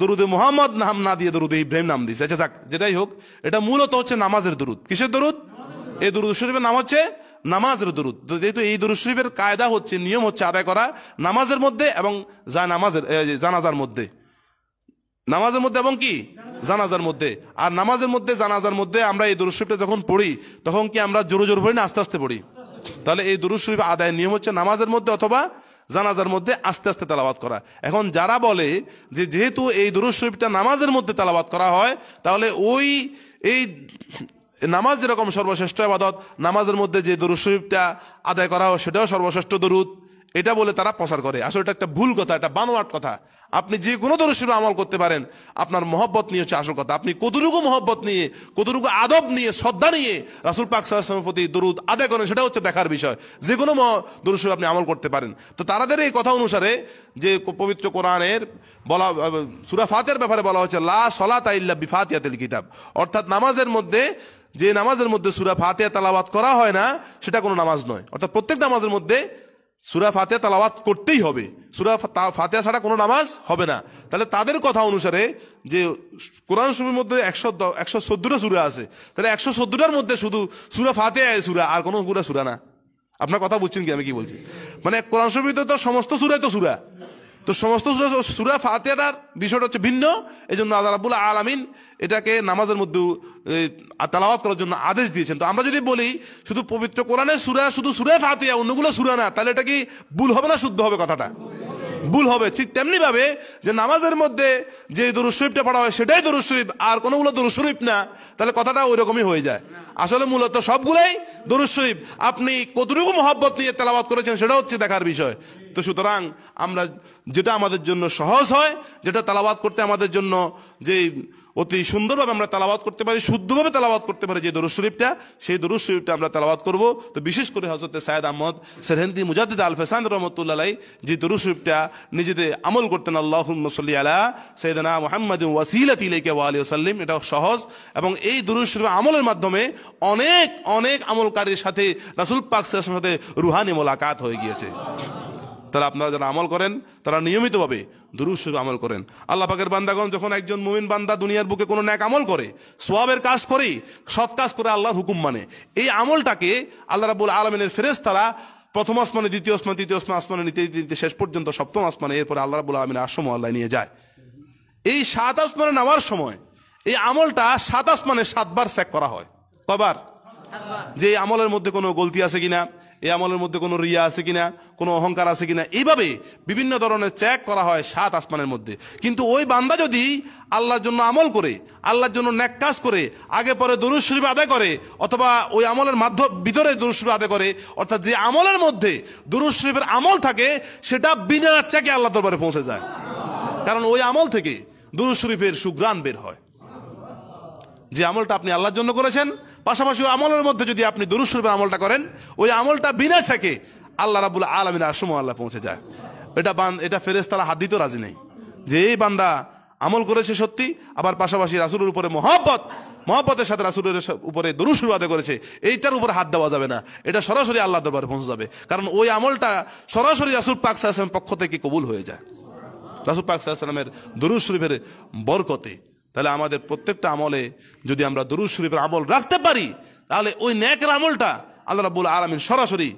দরুদে মোহাম্মদ নাম না দিয়ে দরুদ ইব্রাহিম নাম দিয়েছে আচ্ছা থাক যেটাই হোক এটা মূলত হচ্ছে নামাজের দরুদ কিসের দরুদ এই দরুদ শরীফের নাম হচ্ছে নামাজের দরুদ যেহেতু এই দরুদ শরীফের কায়দা হচ্ছে নিয়ম হচ্ছে আদায় করা নামাজের মধ্যে এবং যা নামাজের জানাজার মধ্যে নামাজের মধ্যে এবং কি জানাজার মধ্যে আর নামাজের মধ্যে জানাজার মধ্যে আমরা এই দরুদ শরীফটা যখন পড়ি তখন কি আমরা জোর জোর পড়ি না আস্তে আস্তে পড়ি তাহলে এই দরুদ শরীফ আদায় নিয়ম হচ্ছে নামাজের মধ্যে অথবা জানাজার মধ্যে আস্তে আস্তে তালাবাদ করা এখন যারা বলে যে যেহেতু এই দুরুজ শরীফটা নামাজের মধ্যে তালাবাদ করা হয় তাহলে ওই এই নামাজ যেরকম সর্বশ্রেষ্ঠ আবাদত নামাজের মধ্যে যে দরুদ শরীফটা আদায় করা হয় সেটাও সর্বশ্রেষ্ঠ দরুদ এটা বলে তারা প্রচার করে আসলে এটা একটা ভুল কথা এটা বানোয়াট কথা আপনি যে কোনো দরুদ আমল করতে পারেন আপনার মহব্বত নিয়ে হচ্ছে আসল কথা আপনি কতটুকু মহব্বত নিয়ে কতটুকু আদব নিয়ে শ্রদ্ধা নিয়ে রাসুল পাক সাহায্যের প্রতি দরুদ আদায় করেন সেটা হচ্ছে দেখার বিষয় যে কোনো দরুদ আপনি আমল করতে পারেন তো তাদের এই কথা অনুসারে যে পবিত্র কোরআনের বলা সুরাফাতের ব্যাপারে বলা হচ্ছে লা সলাত ইল্লা বিফাতিয়াতিল কিতাব অর্থাৎ নামাজের মধ্যে যে নামাজের মধ্যে সুরা ফাতে তালাবাত করা হয় না সেটা কোনো নামাজ নয় অর্থাৎ প্রত্যেক নামাজের মধ্যে সুরা ফাতে তালাবাত করতেই হবে সুরা ফাতিয়া ছাড়া কোনো নামাজ হবে না তাহলে তাদের কথা অনুসারে যে কোরআন সুরের মধ্যে একশো একশো চোদ্দোটা সুরা আছে তাহলে একশো চোদ্দোটার মধ্যে শুধু সুরা ফাতে সুরা আর কোনো সুরা সুরা না আপনার কথা বুঝছেন কি আমি কি বলছি মানে কোরআন শরীফ তো সমস্ত সুরাই তো সুরা তো সমস্ত সুরা ফাতেহার বিষয়টা হচ্ছে ভিন্ন এই জন্য আল্লাহ রাবুল আলমিন এটাকে নামাজের মধ্যে তালাওয়াত করার জন্য আদেশ দিয়েছেন তো আমরা যদি বলি শুধু পবিত্র কোরআনে সুরা শুধু সুরে ফাতিয়া অন্যগুলো সুরা না তাহলে এটা কি ভুল হবে না শুদ্ধ হবে কথাটা ভুল হবে ঠিক তেমনিভাবে যে নামাজের মধ্যে যে দরুদ শরীফটা পড়া হয় সেটাই দরুদ শরীফ আর কোনোগুলো দরুদ শরীফ না তাহলে কথাটা ওই রকমই হয়ে যায় আসলে মূলত সবগুলোই দরুদ শরীফ আপনি কতটুকু মহব্বত নিয়ে তেলাবাদ করেছেন সেটা হচ্ছে দেখার বিষয় তো সুতরাং আমরা যেটা আমাদের জন্য সহজ হয় যেটা তালাবাদ করতে আমাদের জন্য যে অতি সুন্দরভাবে আমরা তালাবাদ করতে পারি শুদ্ধভাবে তালাবাদ করতে পারি যে দরুদ শরীফটা সেই দরুদ শরীফটা আমরা তালাবাদ করব তো বিশেষ করে হজরত সায়দ আহমদ সেরহেন্দি মুজাদ্দিদ আল ফেসান রহমতুল্লাহ যে দরুদ শরীফটা নিজেদের আমল করতেন আল্লাহ সাল্লি আলা সৈদানা মোহাম্মদ ওয়াসিল ইলাইকে ওয়া আলী সাল্লিম এটা সহজ এবং এই দরুদ শরীফ আমলের মাধ্যমে অনেক অনেক আমলকারীর সাথে রাসুল পাক সাথে রুহানি মোলাকাত হয়ে গিয়েছে তারা আপনারা যারা আমল করেন তারা নিয়মিতভাবে দুরুস্বরূপ আমল করেন আল্লাহ পাকের বান্দাগণ যখন একজন মুমিন বান্দা দুনিয়ার বুকে কোনো ন্যাক আমল করে সোয়াবের কাজ করে সৎ কাজ করে আল্লাহর হুকুম মানে এই আমলটাকে আল্লাহ রাবুল আলমিনের ফেরেস তারা প্রথম আসমানে দ্বিতীয় আসমান তৃতীয় আসমান আসমানে নিতে দিতে শেষ পর্যন্ত সপ্তম আসমানে এরপর আল্লাহ রাবুল আলমিনের আশ্রম আল্লাহ নিয়ে যায় এই সাত আসমানে নামার সময় এই আমলটা সাত আসমানে সাতবার স্যাক করা হয় কবার যে আমলের মধ্যে কোনো গলতি আছে কিনা এই আমলের মধ্যে কোনো রিয়া আছে কিনা কোনো অহংকার আছে কিনা এইভাবে বিভিন্ন ধরনের চেক করা হয় সাত আসমানের মধ্যে কিন্তু ওই বান্দা যদি আল্লাহর জন্য আমল করে আল্লাহর জন্য ন্যাক কাজ করে আগে পরে দরুদ শরীফ আদায় করে অথবা ওই আমলের মাধ্যম ভিতরে দরুদ আদায় করে অর্থাৎ যে আমলের মধ্যে দরুদ শরীফের আমল থাকে সেটা বিনা চেকে আল্লাহ দরবারে পৌঁছে যায় কারণ ওই আমল থেকে দরুদ শরীফের সুগ্রাণ বের হয় যে আমলটা আপনি আল্লাহর জন্য করেছেন পাশাপাশি ওই আমলের মধ্যে যদি আপনি দুরুস্বরূপের আমলটা করেন ওই আমলটা বিনা ছাকে আল্লাহ রাবুল আলমিন আসম আল্লাহ পৌঁছে যায় এটা বান এটা ফেরেস তারা হাত দিতেও রাজি নেই যে এই বান্দা আমল করেছে সত্যি আবার পাশাপাশি রাসুলের উপরে মহব্বত মহব্বতের সাথে রাসুলের উপরে দরুসুর আদা করেছে এইটার উপরে হাত দেওয়া যাবে না এটা সরাসরি আল্লাহ দরবারে পৌঁছে যাবে কারণ ওই আমলটা সরাসরি রাসুল পাক সাহসালামের পক্ষ থেকে কবুল হয়ে যায় রাসুল পাক সাহসালামের দরুজ শরীফের বরকতে তাহলে আমাদের প্রত্যেকটা আমলে যদি আমরা দরুদ শরীফের আমল রাখতে পারি তাহলে ওই ন্যাকের আমলটা আল্লাহ রাবুল আলমিন সরাসরি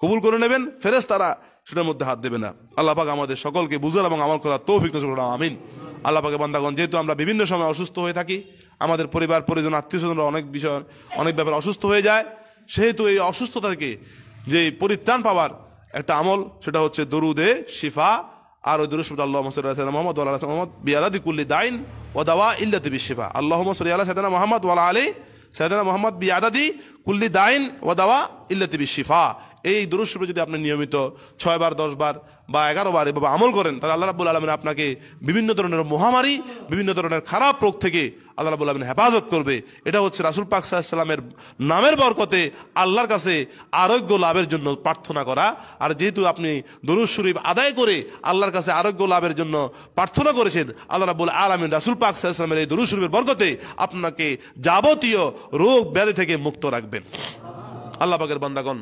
কবুল করে নেবেন ফেরেস তারা সেটার মধ্যে হাত দেবে না আল্লাহ আমাদের সকলকে বুঝার এবং আমল করার তৌফিক আমিন আল্লাহাকে বান্দাগণ যেহেতু আমরা বিভিন্ন সময় অসুস্থ হয়ে থাকি আমাদের পরিবার পরিজন আত্মীয় স্বজনরা অনেক বিষয় অনেক ব্যাপারে অসুস্থ হয়ে যায় সেহেতু এই অসুস্থতাকে যে পরিত্রাণ পাওয়ার একটা আমল সেটা হচ্ছে দরুদে শিফা আর ওই দুরুস আল্লাহ মসুল্লাহ মোহাম্মদ ওয়ালা মোহাম্মদ বিয়ালাদি কুল্লি দাইন ও দাওয়া ইল্লাতি বিশিফা আল্লাহ মসুল্লাহ সাইদানা মোহাম্মদ ওয়ালা আলী সাইদানা মোহাম্মদ বিয়াদাদি কুল্লি দাইন ও দাওয়া ইল্লাতি বিশিফা এই দুরুশব্দ যদি আপনি নিয়মিত ছয়বার দশবার বা এগারো বার এভাবে আমল করেন তাহলে আল্লাহ রাবুল আলমিন আপনাকে বিভিন্ন ধরনের মহামারী বিভিন্ন ধরনের খারাপ রোগ থেকে আল্লাহ রাবুল হেফাজত করবে এটা হচ্ছে রাসুল পাক সাল্লামের নামের বরকতে আল্লাহর কাছে আরোগ্য লাভের জন্য প্রার্থনা করা আর যেহেতু আপনি দরুজ শরীফ আদায় করে আল্লাহর কাছে আরোগ্য লাভের জন্য প্রার্থনা করেছেন আল্লাহ রাবুল আলমিন রাসুল পাক সাল্লামের এই দরুজ শরীফের বরকতে আপনাকে যাবতীয় রোগ ব্যাধি থেকে মুক্ত রাখবেন আল্লাহ পাকের বান্দাগণ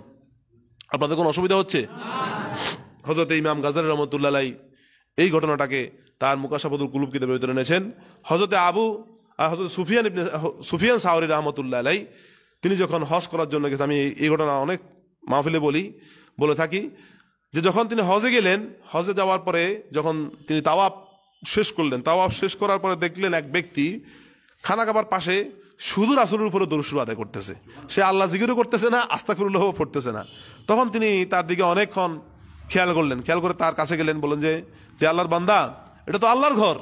আপনাদের কোনো অসুবিধা হচ্ছে হজরত ইমাম গাজার রহমতুল্লাহ এই ঘটনাটাকে তার মুকাশাবদুল কুলুব কিতাবের ভিতরে এনেছেন হজরতে আবু হজরত সুফিয়ান ইবনে সুফিয়ান সাউরি রহমতুল্লাহ আলাই তিনি যখন হজ করার জন্য গেছেন আমি এই ঘটনা অনেক মাহফিলে বলি বলে থাকি যে যখন তিনি হজে গেলেন হজে যাওয়ার পরে যখন তিনি তাওয়াপ শেষ করলেন তাওয়াপ শেষ করার পরে দেখলেন এক ব্যক্তি খানা খাবার পাশে শুধু রাসুলের উপরে দরসুর আদায় করতেছে সে আল্লাহ জিকিরও করতেছে না আস্তাকুল্লাহ পড়তেছে না তখন তিনি তার দিকে অনেকক্ষণ খেয়াল করলেন খেয়াল করে তার কাছে গেলেন বলেন যে যে আল্লাহর বান্দা এটা তো আল্লাহর ঘর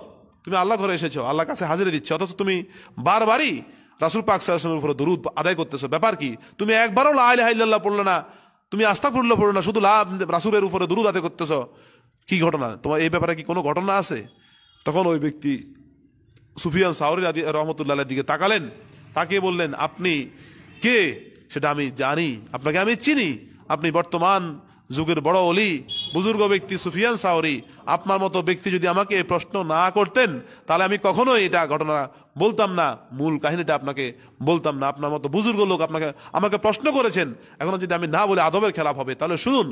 তুমি আল্লাহ ঘরে এসেছো আল্লাহ কাছে হাজিরে দিচ্ছ অথচ তুমি বারবারই রাসুল পাক সাহসমের উপরে দরুদ আদায় করতেছো ব্যাপার কি তুমি একবারও হাইল্লাহ পড়লো না তুমি আস্থা পড়লো পড়লো না শুধু লাভ রাসুলের উপরে দরুদ আদায় করতেছো কি ঘটনা তোমার এই ব্যাপারে কি কোনো ঘটনা আছে তখন ওই ব্যক্তি সুফিয়ান সাউরি আদি রহমতুল্লাহের দিকে তাকালেন তাকে বললেন আপনি কে সেটা আমি জানি আপনাকে আমি চিনি আপনি বর্তমান যুগের বড় অলি বুজুর্গ ব্যক্তি সুফিয়ান সাউরি আপনার মতো ব্যক্তি যদি আমাকে প্রশ্ন না করতেন তাহলে আমি কখনোই এটা ঘটনা বলতাম না মূল কাহিনীটা আপনাকে বলতাম না আপনার মতো বুজুর্গ লোক আপনাকে আমাকে প্রশ্ন করেছেন এখন যদি আমি না বলে আদবের খেলাপ হবে তাহলে শুনুন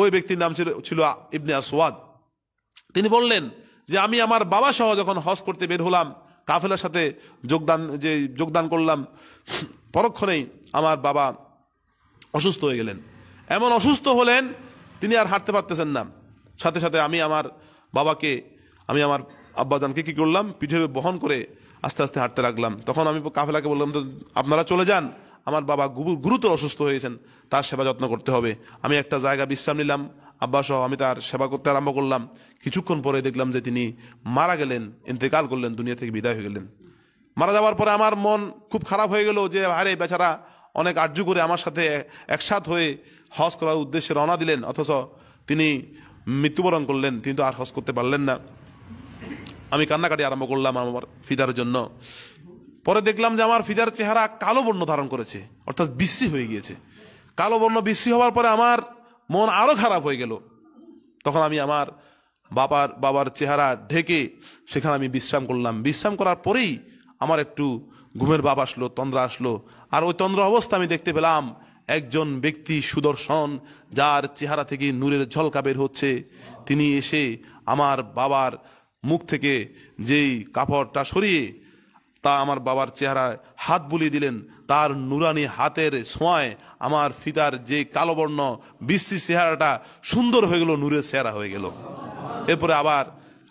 ওই ব্যক্তির নাম ছিল ছিল ইবনে আসওয়াদ তিনি বললেন যে আমি আমার বাবা সহ যখন হজ করতে বের হলাম কাফেলার সাথে যোগদান যে যোগদান করলাম পরক্ষণেই আমার বাবা অসুস্থ হয়ে গেলেন এমন অসুস্থ হলেন তিনি আর হাঁটতে পারতেছেন না সাথে সাথে আমি আমার বাবাকে আমি আমার আব্বাজানকে কী করলাম পিঠে বহন করে আস্তে আস্তে হাঁটতে লাগলাম তখন আমি কাফেলাকে বললাম তো আপনারা চলে যান আমার বাবা গুরুতর অসুস্থ হয়েছেন তার সেবা যত্ন করতে হবে আমি একটা জায়গা বিশ্রাম নিলাম আব্বা সহ আমি তার সেবা করতে আরম্ভ করলাম কিছুক্ষণ পরে দেখলাম যে তিনি মারা গেলেন ইন্তেকাল করলেন দুনিয়া থেকে বিদায় হয়ে গেলেন মারা যাওয়ার পরে আমার মন খুব খারাপ হয়ে গেল যে আরে বেচারা অনেক আর্য করে আমার সাথে একসাথ হয়ে হজ করার উদ্দেশ্যে রওনা দিলেন অথচ তিনি মৃত্যুবরণ করলেন তিনি তো আর হজ করতে পারলেন না আমি কান্নাকাটি আরম্ভ করলাম আমার ফিদার জন্য পরে দেখলাম যে আমার ফিদার চেহারা কালো বর্ণ ধারণ করেছে অর্থাৎ বিশ্রী হয়ে গিয়েছে কালো বর্ণ বিশ্রী হওয়ার পরে আমার মন আরও খারাপ হয়ে গেল তখন আমি আমার বাবার বাবার চেহারা ঢেকে সেখানে আমি বিশ্রাম করলাম বিশ্রাম করার পরেই আমার একটু ঘুমের বাপ আসলো তন্দ্রা আসলো আর ওই তন্দ্রা অবস্থা আমি দেখতে পেলাম একজন ব্যক্তি সুদর্শন যার চেহারা থেকে নূরের ঝলকা বের হচ্ছে তিনি এসে আমার বাবার মুখ থেকে যেই কাপড়টা সরিয়ে তা আমার বাবার চেহারায় হাত বুলিয়ে দিলেন তার নুরানি হাতের ছোঁয়ায় আমার ফিতার যে কালোবর্ণ বিশ্রী চেহারাটা সুন্দর হয়ে গেল নূরের চেহারা হয়ে গেল এরপরে আবার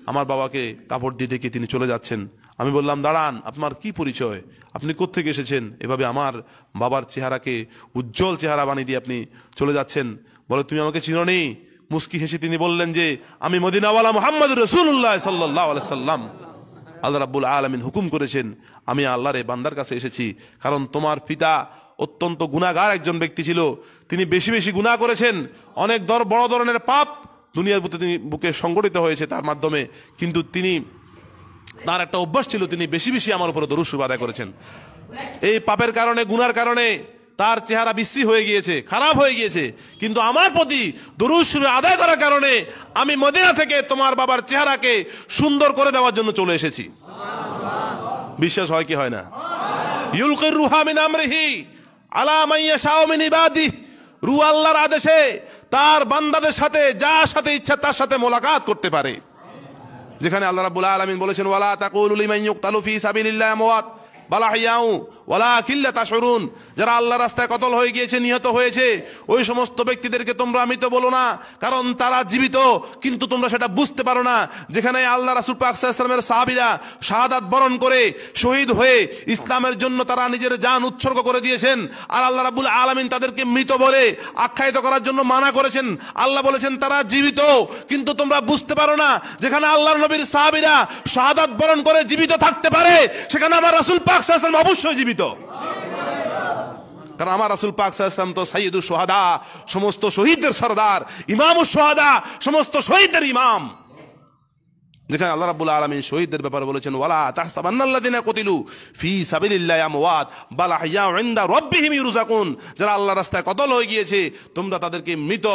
আমার বাবাকে কাপড় দিয়ে ডেকে তিনি চলে যাচ্ছেন আমি বললাম দাঁড়ান আপনার কি পরিচয় আপনি কোত্থেকে এসেছেন এভাবে আমার বাবার চেহারাকে উজ্জ্বল চেহারা বানিয়ে দিয়ে আপনি চলে যাচ্ছেন বলে তুমি আমাকে চিনো নেই মুস্কি হেসে তিনি বললেন যে আমি মদিনাওয়ালা মোহাম্মদ রসুল্লাহ সাল্লাহ সাল্লাম আল্লাহ রাবুল আলমিন হুকুম করেছেন আমি আল্লাহর এ বান্দার কাছে এসেছি কারণ তোমার পিতা অত্যন্ত গুণাগার একজন ব্যক্তি ছিল তিনি বেশি বেশি গুণা করেছেন অনেক দর বড় ধরনের পাপ দুনিয়ার প্রতি তিনি বুকে সংগঠিত হয়েছে তার মাধ্যমে কিন্তু তিনি তার একটা অভ্যাস ছিল তিনি বেশি বেশি আমার উপরে দরু আদায় করেছেন এই পাপের কারণে গুনার কারণে তার চেহারা বিশ্রী হয়ে গিয়েছে খারাপ হয়ে গিয়েছে কিন্তু আমার প্রতি দরুসুর আদায় করার কারণে আমি মদিনা থেকে তোমার বাবার চেহারাকে সুন্দর করে দেওয়ার জন্য চলে এসেছি বিশ্বাস হয় কি হয় না ইউলকির রুহামিন আমরিহি আলামাইয়া শাওমিন ইবাদি রু আল্লাহর আদেশে তার বান্দাদের সাথে যা সাথে ইচ্ছা তার সাথে মোলাকাত করতে পারে যেখানে আল্লাহ রাব্বুল আলামিন বলেছেন ওয়ালা তাকুলু লিমান ইউক্তালু ফি সাবিলিল্লাহ আমওয়াত বালাহিয়াউ ওয়ালা কিল্লা তাসরুন যারা আল্লাহ রাস্তায় কতল হয়ে গিয়েছে নিহত হয়েছে ওই সমস্ত ব্যক্তিদেরকে তোমরা মৃত বলো না কারণ তারা জীবিত কিন্তু তোমরা সেটা বুঝতে পারো না যেখানে আল্লাহ রাসুল পাকসামের সাহাবিরা শাহাদাত বরণ করে শহীদ হয়ে ইসলামের জন্য তারা নিজের যান উৎসর্গ করে দিয়েছেন আর আল্লাহ রাবুল আলমিন তাদেরকে মৃত বলে আখ্যায়িত করার জন্য মানা করেছেন আল্লাহ বলেছেন তারা জীবিত কিন্তু তোমরা বুঝতে পারো না যেখানে আল্লাহ নবীর সাহাবিরা শাহাদাত বরণ করে জীবিত থাকতে পারে সেখানে আমার রাসুল পাক পাক সাহসালাম অবশ্যই জীবিত কারণ আমার রাসুল পাক সাহসাম তো সাইদু সোহাদা সমস্ত শহীদদের সর্দার ইমাম সোহাদা সমস্ত শহীদদের ইমাম যেখানে আল্লাহ রাবুল আলমিন শহীদদের ব্যাপারে বলেছেন ওয়ালা তাহসাবান্নাল্লাদিনা কতিলু ফি সাবিলিল্লাহ আমওয়াত বাল আহইয়া ইনদা রব্বিহিম ইউরজাকুন যারা আল্লাহ রাস্তায় কতল হয়ে গিয়েছে তোমরা তাদেরকে মৃত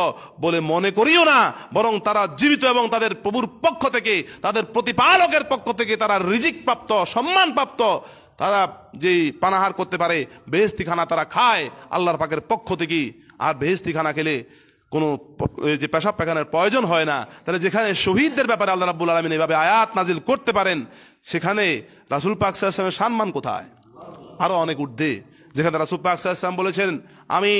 বলে মনে করিও না বরং তারা জীবিত এবং তাদের প্রভুর পক্ষ থেকে তাদের প্রতিপালকের পক্ষ থেকে তারা রিজিক প্রাপ্ত সম্মান প্রাপ্ত তারা যেই পানাহার করতে পারে বেহেস্তিখানা তারা খায় আল্লাহর পাকের পক্ষ থেকে আর বেহেস্তিখানা খেলে কোনো যে পেশাব পেখানের প্রয়োজন হয় না তাহলে যেখানে শহীদদের ব্যাপারে আল্লাহ রাবুল আলমিন এভাবে আয়াত নাজিল করতে পারেন সেখানে রাসুল পাক সাল্লামের সম্মান কোথায় আরও অনেক ঊর্ধ্বে যেখানে রাসুল পাক সাল্লাম বলেছেন আমি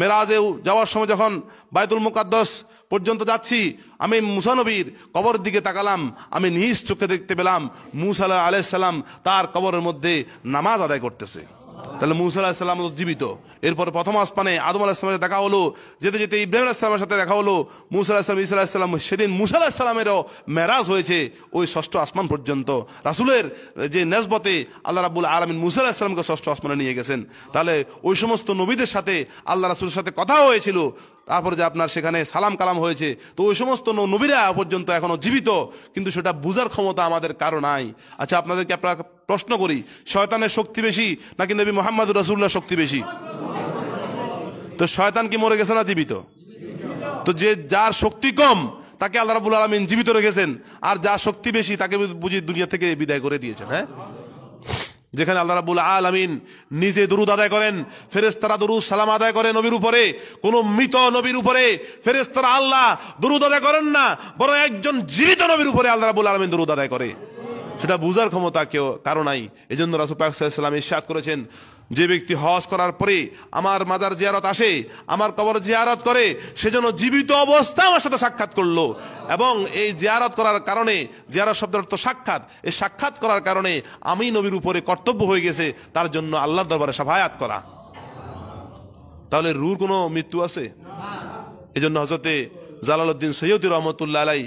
মেরাজেও যাওয়ার সময় যখন বায়তুল মুকাদ্দস পর্যন্ত যাচ্ছি আমি মুসানবীর কবর দিকে তাকালাম আমি নিজ চোখে দেখতে পেলাম আলাহ আলাইসাল্লাম তার কবরের মধ্যে নামাজ আদায় করতেছে তাহলে মুসা আলাহিসাল্লাম উজ্জীবিত জীবিত এরপর প্রথম আসমানে আদম আলাহিসামের দেখা হলো যেতে যেতে ইব্রাহিম আলাহিসামের সাথে দেখা হলো মুসা আলাহিসাম ইসা আলাহিসাল্লাম সেদিন মুসা আলাহিসাল্লামেরও মেরাজ হয়েছে ওই ষষ্ঠ আসমান পর্যন্ত রাসুলের যে নেসবতে আল্লাহ রাবুল আলমিন মুসা আলাহিসাল্লামকে ষষ্ঠ আসমানে নিয়ে গেছেন তাহলে ওই সমস্ত নবীদের সাথে আল্লাহ রাসুলের সাথে কথা হয়েছিল তারপরে যে আপনার সেখানে সালাম কালাম হয়েছে তো ওই সমস্ত নবীরা পর্যন্ত এখনও জীবিত কিন্তু সেটা বুঝার ক্ষমতা আমাদের কারো নাই আচ্ছা আপনাদেরকে আপনার প্রশ্ন করি শয়তানের শক্তি বেশি নাকি নবী মোহাম্মদ রসুল্লাহ শক্তি বেশি তো শয়তান কি মরে গেছে না জীবিত তো যে যার শক্তি কম তাকে আল্লাহ রাবুল আলমিন জীবিত রেখেছেন আর যার শক্তি বেশি তাকে বুঝি দুনিয়া থেকে বিদায় করে দিয়েছেন হ্যাঁ যেখানে আল্লাহ রাবুল আলমিন নিজে দুরুদ আদায় করেন ফেরেস্তারা দুরুদ সালাম আদায় করে নবীর উপরে কোন মৃত নবীর উপরে ফেরেস্তারা আল্লাহ দুরুদ আদায় করেন না বরং একজন জীবিত নবীর উপরে আল্লাহ রাবুল আলমিন দুরুদ আদায় করে সেটা বুঝার ক্ষমতা কেউ কারো নাই জন্য রাসুল পাক ইস্বাদ করেছেন যে ব্যক্তি হজ করার পরে আমার মাদার জিয়ারত আসে আমার কবর জিয়ারত করে সেজন্য জীবিত অবস্থা আমার সাথে সাক্ষাৎ করলো এবং এই জিয়ারত করার কারণে জিয়ারত শব্দের অর্থ সাক্ষাৎ এই সাক্ষাৎ করার কারণে আমি নবীর উপরে কর্তব্য হয়ে গেছে তার জন্য আল্লাহর দরবারে সাফায়াত করা তাহলে রুর কোনো মৃত্যু আছে এই জন্য হজরতে জালালউদ্দিন সৈয়দ রহমতুল্লাহ আলাই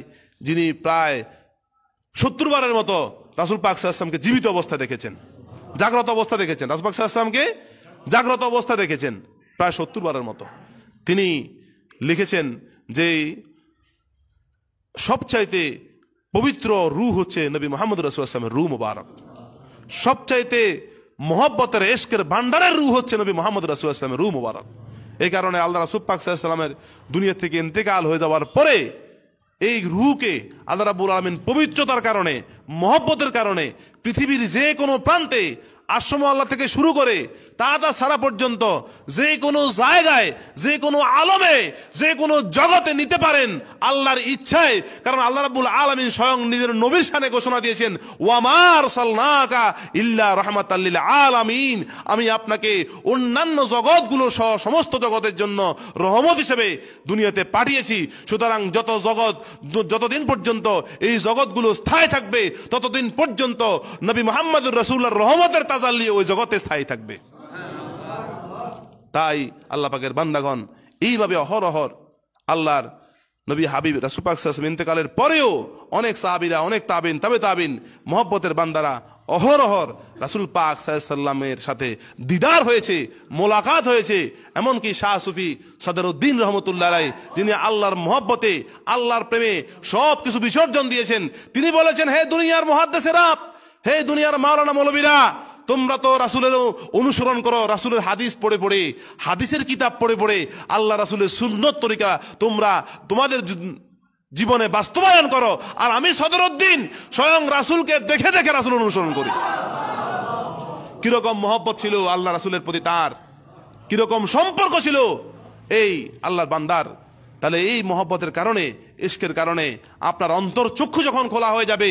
যিনি প্রায় সত্তর বারের মতো রাসুল পাক সাহসামকে জীবিত অবস্থা দেখেছেন জাগ্রত অবস্থা দেখেছেন রাজবাক সাহাশালামকে জাগ্রত অবস্থা দেখেছেন প্রায় সত্তর বারের মতো তিনি লিখেছেন যে সবচাইতে পবিত্র রু হচ্ছে নবী মোহাম্মদ রসুলামের রু মুবারক সবচাইতে মহব্বতের এশকের ভান্ডারের রু হচ্ছে নবী মোহাম্মদ রসুলামের রু মুবারক এই কারণে আল্লাহ রাসুল পাকসাল্লামের দুনিয়া থেকে ইন্তেকাল হয়ে যাওয়ার পরে এই রুকে আল্লাহ রাবুল আলমিন পবিত্রতার কারণে মহব্বতের কারণে পৃথিবীর যে কোনো প্রান্তে আশ্রম আল্লাহ থেকে শুরু করে তাদা সারা পর্যন্ত যে কোনো জায়গায় যে কোনো আলমে যে কোনো জগতে নিতে পারেন আল্লাহর ইচ্ছায় কারণ আল্লাহ রাবুল আলমিন স্বয়ং নিজের নবীর সানে ঘোষণা দিয়েছেন ওয়ামার সালনাকা ইল্লা রহমাত আল্লিল আলামিন আমি আপনাকে অন্যান্য জগৎগুলো সহ সমস্ত জগতের জন্য রহমত হিসেবে দুনিয়াতে পাঠিয়েছি সুতরাং যত জগৎ যতদিন পর্যন্ত এই জগৎগুলো স্থায়ী থাকবে ততদিন পর্যন্ত নবী মোহাম্মদুর রসুল্লার রহমতের তাজাল্লি ওই জগতে স্থায়ী থাকবে তাই আল্লাহ পাকের বান্দাগণ এইভাবে অহরহর আল্লাহর নবী হাবিব রাসুপাক সাসম ইন্তেকালের পরেও অনেক সাহাবিরা অনেক তাবিন তবে তাবিন মোহব্বতের বান্দারা অহরহর রাসুল পাক সাল্লামের সাথে দিদার হয়েছে মোলাকাত হয়েছে এমনকি শাহ সুফি সদরউদ্দিন রহমতুল্লাহ রায় যিনি আল্লাহর মহব্বতে আল্লাহর প্রেমে সব কিছু বিসর্জন দিয়েছেন তিনি বলেছেন হে দুনিয়ার আপ হে দুনিয়ার মাওলানা মৌলবীরা তোমরা তো রাসুলের অনুসরণ করো রাসুলের হাদিস পড়ে পড়ে হাদিসের কিতাব পড়ে পড়ে আল্লাহ রাসুলের সুন্নত তরিকা তোমরা তোমাদের জীবনে বাস্তবায়ন করো আর আমি সদরুদ্দিন স্বয়ং রাসুলকে দেখে দেখে রাসুল অনুসরণ করি কিরকম মহব্বত ছিল আল্লাহ রাসুলের প্রতি তার কিরকম সম্পর্ক ছিল এই আল্লাহর বান্দার তাহলে এই মহব্বতের কারণে ইস্কের কারণে আপনার অন্তর চক্ষু যখন খোলা হয়ে যাবে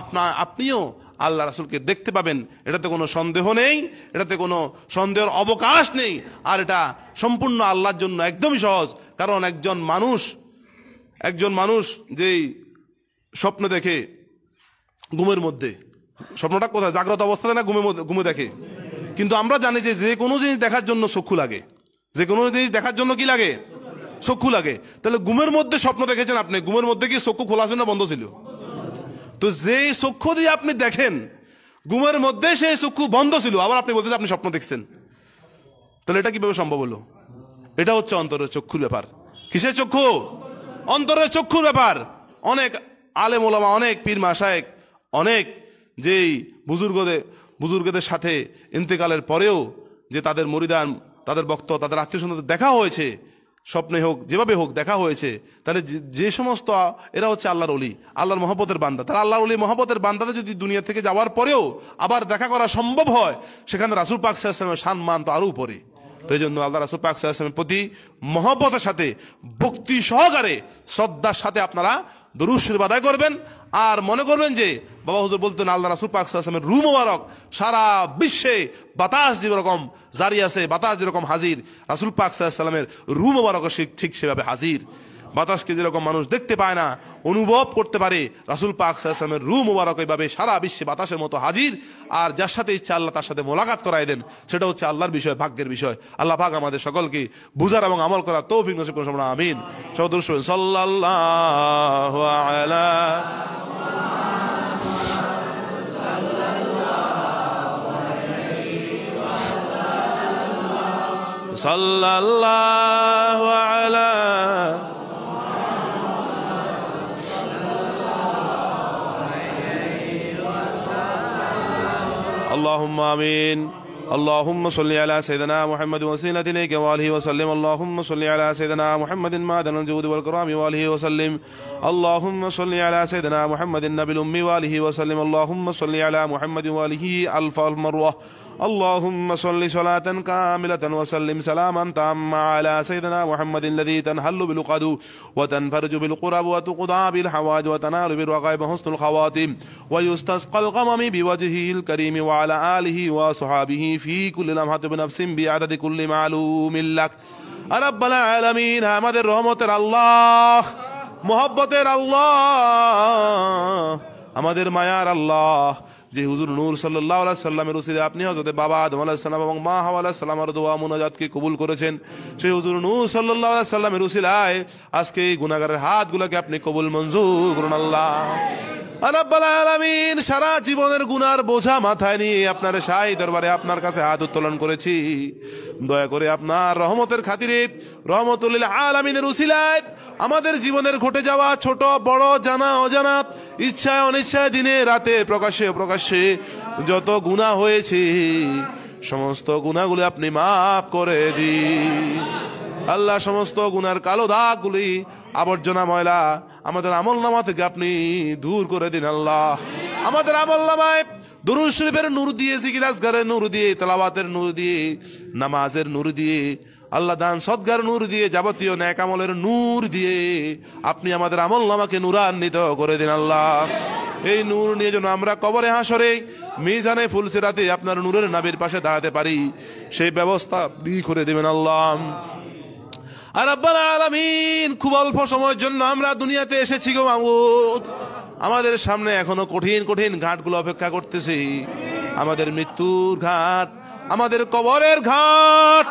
আপনা আপনিও আল্লাহ রাসুলকে দেখতে পাবেন এটাতে কোনো সন্দেহ নেই এটাতে কোনো সন্দেহের অবকাশ নেই আর এটা সম্পূর্ণ আল্লাহর জন্য একদমই সহজ কারণ একজন মানুষ একজন মানুষ যেই স্বপ্ন দেখে ঘুমের মধ্যে স্বপ্নটা কোথায় জাগ্রত অবস্থাতে না ঘুমের মধ্যে ঘুমে দেখে কিন্তু আমরা জানি যে যে কোনো জিনিস দেখার জন্য চক্ষু লাগে যে কোনো জিনিস দেখার জন্য কি লাগে চক্ষু লাগে তাহলে ঘুমের মধ্যে স্বপ্ন দেখেছেন আপনি ঘুমের মধ্যে কি চক্ষু খোলা ছিল না বন্ধ ছিল তো যে চক্ষু দিয়ে আপনি দেখেন ঘুমের মধ্যে সেই চক্ষু বন্ধ ছিল আবার আপনি বলতে আপনি স্বপ্ন দেখছেন তাহলে এটা কিভাবে সম্ভব হলো এটা হচ্ছে অন্তরের চক্ষুর ব্যাপার কিসের চক্ষু অন্তরের চক্ষুর ব্যাপার অনেক আলে মোলামা অনেক পীর মাসায়েক অনেক যেই বুজুর্গদের বুজুর্গদের সাথে ইন্তেকালের পরেও যে তাদের মরিদান তাদের বক্ত তাদের আত্মীয় স্বজনদের দেখা হয়েছে স্বপ্নে হোক যেভাবে হোক দেখা হয়েছে তাহলে যে সমস্ত এরা হচ্ছে আল্লাহর অলি আল্লাহর মহব্বতের বান্দা তারা আল্লাহর অলি মহব্বতের বান্দাতে যদি দুনিয়া থেকে যাওয়ার পরেও আবার দেখা করা সম্ভব হয় সেখানে রাসুল পাক সান মান তো আরও উপরে তো এই জন্য আল্লাহ রাসুল পাক সাহসালামের প্রতি মহব্বতের সাথে ভক্তি সহকারে শ্রদ্ধার সাথে আপনারা দরুশ বাদায় করবেন আর মনে করবেন যে বাবা হুজুর বলতেন আল্লাহ রাসুল পাক সাল্লামের রু মোবারক সারা বিশ্বে বাতাস যেরকম জারি আছে বাতাস যেরকম হাজির রাসুল পাক সাল্লামের রু মোবারকও ঠিক সেভাবে হাজির বাতাসকে যেরকম মানুষ দেখতে পায় না অনুভব করতে পারে রাসুল পাক সাহসামের রু মোবারক এইভাবে সারা বিশ্বে বাতাসের মতো হাজির আর যার সাথে ইচ্ছা আল্লাহ তার সাথে মোলাকাত করাই দেন সেটা হচ্ছে আল্লাহর বিষয় ভাগ্যের বিষয় আল্লাহ ভাগ আমাদের সকলকে বুঝার এবং আমল করার তৌফিক নসিব করুন আমিন সদর আলা اللهم آمين اللهم صل على سيدنا محمد وسيلة إليك وآله وسلم اللهم صل على سيدنا محمد معدن الجود والكرام وآله وسلم اللهم صل على سيدنا محمد النبي الأمي وآله وسلم اللهم صل على محمد وآله ألف المروة اللهم صل صلاة كاملة وسلم سلاما تاما على سيدنا محمد الذي تنحل بالقدو وتنفرج بالقرب وتقضى بالحواج وتنال بالرغيب حسن الخواتم ويستسقى الغمم بوجهه الكريم وعلى آله وصحابه في كل لمحة بنفس بعدد كل معلوم لك رب العالمين আমাদের রহমতের الله মোহব্বতের الله আমাদের মায়ার আল্লাহ যে হুজুর নূর সাল্লাহ আল্লাহ সাল্লামের উসিরে আপনি হজরতে বাবা আদম আল্লাহ সাল্লাম এবং মা হাওয়া আল্লাহ সাল্লামের দোয়া মুনাজাতকে কবুল করেছেন সেই হুজুর নূর সাল্লাহ আল্লাহ সাল্লামের উসিলায় আজকে এই গুণাগারের হাতগুলোকে আপনি কবুল মঞ্জুর করুন আল্লাহ সারা জীবনের গুনার বোঝা মাথায় নিয়ে আপনার সাই দরবারে আপনার কাছে হাত উত্তোলন করেছি দয়া করে আপনার রহমতের খাতিরে রহমতুল্লিল আলমিনের উসিলায় আমাদের জীবনের ঘটে যাওয়া ছোট বড় জানা অজানা ইচ্ছায় অনিচ্ছায় দিনে রাতে প্রকাশ্যে প্রকাশ্যে যত গুণা হয়েছে সমস্ত গুণাগুলি আপনি মাফ করে দিন আল্লাহ সমস্ত গুনার কালো দাগগুলি আবর্জনা ময়লা আমাদের আমল নামা থেকে আপনি দূর করে দিন আল্লাহ আমাদের আমল নামায় দরুন শরীফের নূর দিয়ে জিগিরাজগারের নূর দিয়ে তালাবাতের নূর দিয়ে নামাজের নূর দিয়ে আল্লাহ দান সৎগার নূর দিয়ে যাবতীয় ন্যাকামলের নূর দিয়ে আপনি আমাদের আমল নামাকে নূরান্বিত করে দিন আল্লাহ এই নূর নিয়ে যেন আমরা কবরে হাসরে মিজানে ফুলসিরাতে আপনার নূরের নাবির পাশে দাঁড়াতে পারি সেই ব্যবস্থা আপনি করে দেবেন আল্লাহ আর আব্বাল আলমিন খুব অল্প সময়ের জন্য আমরা দুনিয়াতে এসেছি গো মামুদ আমাদের সামনে এখনো কঠিন কঠিন ঘাটগুলো অপেক্ষা করতেছি আমাদের মৃত্যুর ঘাট আমাদের কবরের ঘাট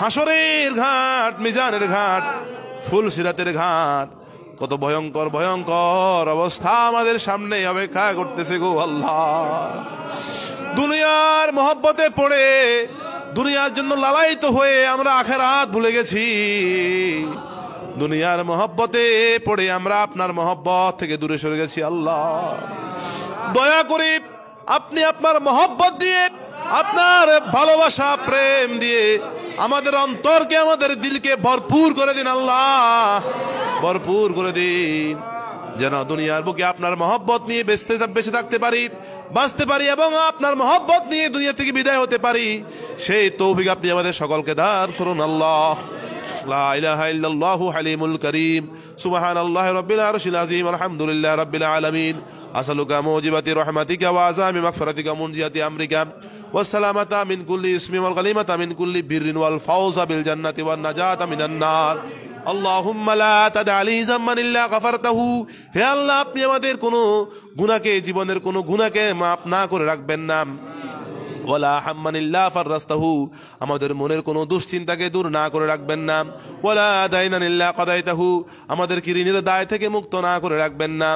হাসরের ঘাট মিজানের ঘাট ফুল সিরাতের ঘাট কত ভয়ঙ্কর ভয়ঙ্কর অবস্থা আমাদের সামনে অপেক্ষা করতেছে গো আল্লাহ দুনিয়ার মহব্বতে পড়ে দুনিয়ার জন্য লালায়িত হয়ে আমরা আখের হাত ভুলে গেছি দুনিয়ার মহব্বতে পড়ে আমরা আপনার মহব্বত থেকে দূরে সরে গেছি আল্লাহ দয়া করি আপনি আপনার মহব্বত দিয়ে আপনার ভালোবাসা প্রেম দিয়ে আমাদের অন্তরকে আমাদের দিলকে ভরপুর করে দিন আল্লাহ ভরপুর করে দিন যেন দুনিয়ার বুকে আপনার মহব্বত নিয়ে বেঁচতে বেঁচে থাকতে পারি বাঁচতে পারি এবং আপনার মহব্বত নিয়ে দুনিয়া থেকে বিদায় হতে পারি সেই তৌফিক আপনি আমাদের সকলকে দান করুন আল্লাহ لا إله إلا الله حليم الكريم سبحان الله رب العرش العظيم الحمد لله رب العالمين أسألك موجبة رحمتك وعزام مغفرتك منجية أمرك والسلامة من كل اسم والغليمة من كل بر والفوز بالجنة والنجاة من النار اللهم لا تدع لي ذنبا الا غفرته يا الله আপনি আমাদের কোন গুনাহকে জীবনের কোন গুনাহকে maaf না করে রাখবেন না আমাদের মনের কোনো দুশ্চিন্তাকে দূর না করে রাখবেন না ওয়ালা দাইনানিল্লা কদাইতাহু আমাদের ঋণের দায় থেকে মুক্ত না করে রাখবেন না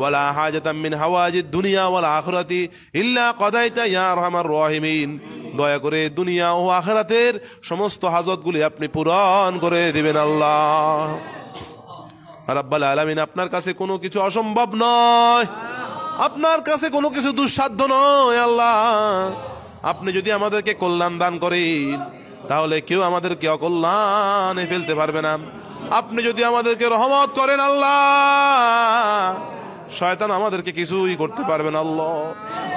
ওলা হাজাতাম হাওয়াজিদ দুনিয়া ওলা আখরাতি ইল্লা কদাইতা ইয়া আরহামার রহিমিন দয়া করে দুনিয়া ও আখরাতের সমস্ত হাজতগুলি আপনি পূরণ করে দিবেন আল্লাহ রাব্বাল আলামিন আপনার কাছে কোনো কিছু অসম্ভব নয় আপনার কাছে কোনো কিছু দুঃসাধ্য নয় আল্লাহ আপনি যদি আমাদেরকে কল্যাণ দান করেন তাহলে কেউ আমাদেরকে অকল্যাণে ফেলতে পারবে না আপনি যদি আমাদেরকে রহমত করেন আল্লাহ শয়তান আমাদেরকে কিছুই করতে পারবে না আল্লাহ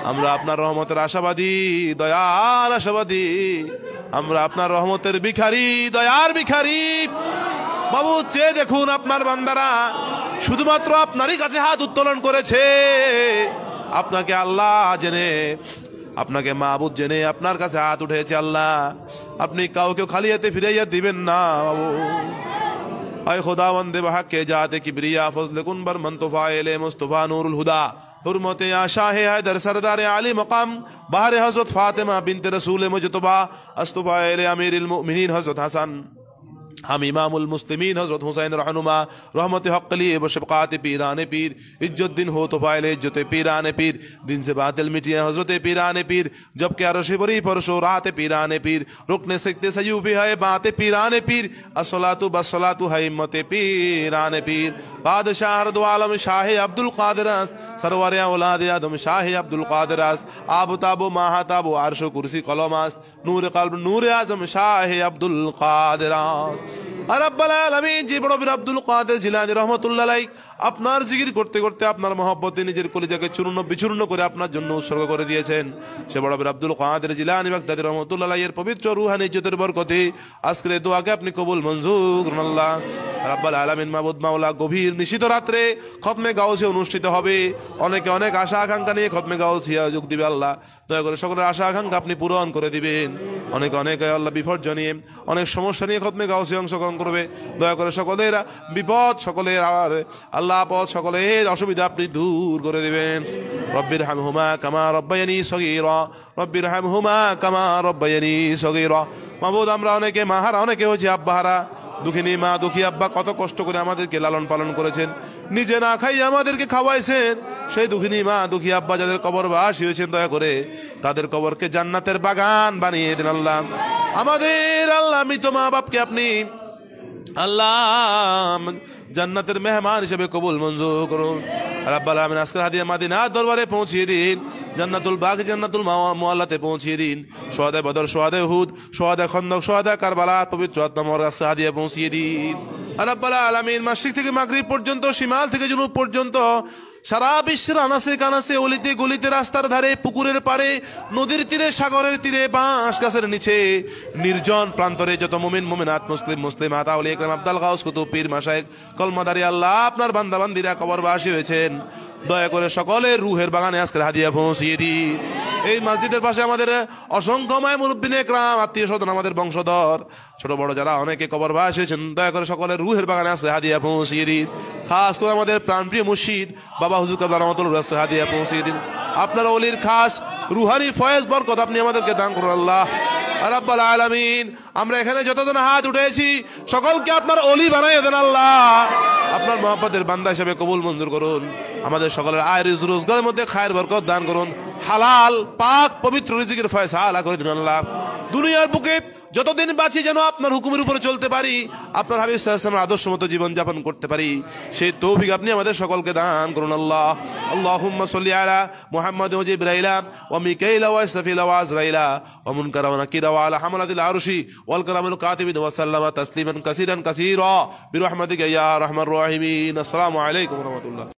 আমরা আপনার রহমতের আশাবাদী দয়ার আশাবাদী আমরা আপনার রহমতের ভিখারি দয়ার ভিখারি বাবু চেয়ে দেখুন আপনার বান্দারা শুধুমাত্র আপনারই কাছে হাত উত্তোলন করেছে আপনাকে আল্লাহ জেনে আপনারে মাহবুব জেনে আপনার কাছে হাত উঠেছে আল্লাহ আপনি কাউকে খালি হাতে ফিরে যেতে ফিরাইয়া দিবেন না মাহবুব আয় খোদা বান দে বহাকে جاتے কবрия ফজলকুন বর মন তুফায়েলে মুস্তাফা নূরুল হুদা حرمতে আশা হে হায়দার সরদার আলী মকম বাহরে হযরত فاطمه বিনতে رسول মুজা ต বা আসতুফায়েলে আমিরুল মুমিনিন হযরত হাসান हम इमामस्लिमिन हज़रत हुसैन रहनुमा रहमत हक़ली व शफ़ात पीरान पीर इज्जत दिन हो तो फायल इज्जत पीरान पीर दिन से बातिल मिटियाँ हज़रत पीरान पीर जबकि अरश बरी परशो रात पीरान पीर रुकने सकते सयूब है बात पीरान पीर असलातु बसलातु है हिम्मत पीरान पीर बादशाह आलम शाह अब्दुल कादर सरवर औलाद आदम शाह अब्दुल कादर आब ताबो माह ताबो आरशो कुर्सी कलम नूर कल्ब नूर आजम शाह अब्दुल कादरास আর আব্বাল আলমী জি বড় বীর আব্দুল কাদের জিলানি রহমতুল্লাহ আপনার জিগির করতে করতে আপনার মহাব্বতে নিজের কলিজাকে চূর্ণ বিচূর্ণ করে আপনার জন্য উৎসর্গ করে দিয়েছেন সে বড় আব্দুল কাদের জিলানি বাগদাদি রহমতুল্লাহ এর পবিত্র রুহানি ইজ্জতের বরকতে আজকের এই দোয়াকে আপনি কবুল মঞ্জুর আল্লাহ রাব্বাল আলমিন মাহবুদ মাওলা গভীর নিশিত রাত্রে খতমে গাউসে অনুষ্ঠিত হবে অনেকে অনেক আশা আকাঙ্ক্ষা নিয়ে খতমে গাউসিয়া যোগ দিবে আল্লাহ দয়া করে সকলের আশা আকাঙ্ক্ষা আপনি পূরণ করে দিবেন অনেকে অনেক আল্লাহ বিপদ নিয়ে অনেক সমস্যা নিয়ে খতমে গাউসে অংশগ্রহণ করবে দয়া করে সকলের বিপদ সকলের আর আল্লাহ আল্লাহ পথ সকলের অসুবিধা আপনি দূর করে দেবেন রব্বির হাম হুমা কামা রব্বায়ানি সগির রব্বির হাম হুমা কামা রব্বায়ানি সগির মাহবুদ আমরা অনেকে মাহারা অনেকে হয়েছে আব্বাহারা দুঃখিনী মা দুঃখী আব্বা কত কষ্ট করে আমাদেরকে লালন পালন করেছেন নিজে না খাই আমাদেরকে খাওয়াইছেন সেই দুঃখিনী মা দুঃখী আব্বা যাদের কবর বাসী হয়েছেন দয়া করে তাদের কবরকে জান্নাতের বাগান বানিয়ে দিন আল্লাহ আমাদের আল্লাহ মৃত মা বাপকে আপনি আল্লাহ জান্নাতের মেহমান হিসেবে কবুল মঞ্জুর করুন রাব্বাল আমিন আজকের হাদিয়া মাদিনার দরবারে পৌঁছিয়ে দিন জান্নাতুল বাঘ জান্নাতুল মোয়াল্লাতে পৌঁছিয়ে দিন সোহাদা বদর সোহাদা হুদ সোহাদা খন্দক সোহাদা কারবালা পবিত্র আত্মমর কাছে হাদিয়া পৌঁছিয়ে দিন রাব্বাল আলামিন মাসিক থেকে মাগরিব পর্যন্ত সীমাল থেকে জুনুব পর্যন্ত সারা বিশ্বের আনাসে কানাসে অলিতে গলিতে রাস্তার ধারে পুকুরের পারে নদীর তীরে সাগরের তীরে বাঁশ গাছের নিচে নির্জন প্রান্তরে যত মোমিন মোমিনাত মুসলিম মুসলিম আতা অলি একরাম আব্দাল গাউস কুতুব পীর মাসায় কলমাদারি আল্লাহ আপনার বান্দাবান্দিরা কবরবাসী হয়েছেন দয়া করে সকলের রুহের বাগানে আজকের হাদিয়া পৌঁছিয়ে দি এই মসজিদের পাশে আমাদের অসংখ্যময় মুরব্বিন একরাম আত্মীয় স্বজন আমাদের বংশধর ছোট বড় যারা অনেকে কবর বাস হয়েছেন দয়া করে সকলের রুহের বাগানে আসলে হাদিয়া পৌঁছিয়ে দিন খাস করে আমাদের প্রাণপ্রিয় মুর্শিদ বাবা হুজুর কাবলা রহমতুল আজকের হাদিয়া পৌঁছিয়ে দিন আপনার অলির খাস রুহানি ফয়েজ বরকত আপনি আমাদেরকে দান করুন আল্লাহ রাব্বাল আলামিন আমরা এখানে যতজন হাত উঠেছি সকলকে আপনার অলি বানাই দেন আল্লাহ আপনার মহাপাতের বান্দা হিসেবে কবুল মঞ্জুর করুন আমাদের সকলের আয় রোজগারের মধ্যে খায়ের বরকত দান করুন হালাল পাক পবিত্র রিজিকের ফয়সা আলা করে দিন আল্লাহ দুনিয়ার বুকে যতদিন বাঁচি যেন আপনার হুকুমের উপরে চলতে পারি আপনার হাবিব সাল্লামের আদর্শ মতো জীবনযাপন করতে পারি সেই তৌফিক আপনি আমাদের সকলকে দান করুন আল্লাহ আল্লাহ সাল্লি আলা মুহাম্মদ ওয়া জিব্রাইলা ওয়া মিকাইলা ওয়া ইসরাফিলা ওয়া আজরাইলা ওয়া মুনকারা ওয়া নাকিরা ওয়া আলা হামালাতিল আরশি ওয়াল কারামিল কাতিবিন ওয়া সাল্লামা তাসলিমান কাসীরান কাসীরা বিরহমাতিকা ইয়া আরহামার রাহিমিন আসসালামু আলাইকুম ওয়া রাহমাতুল্লাহ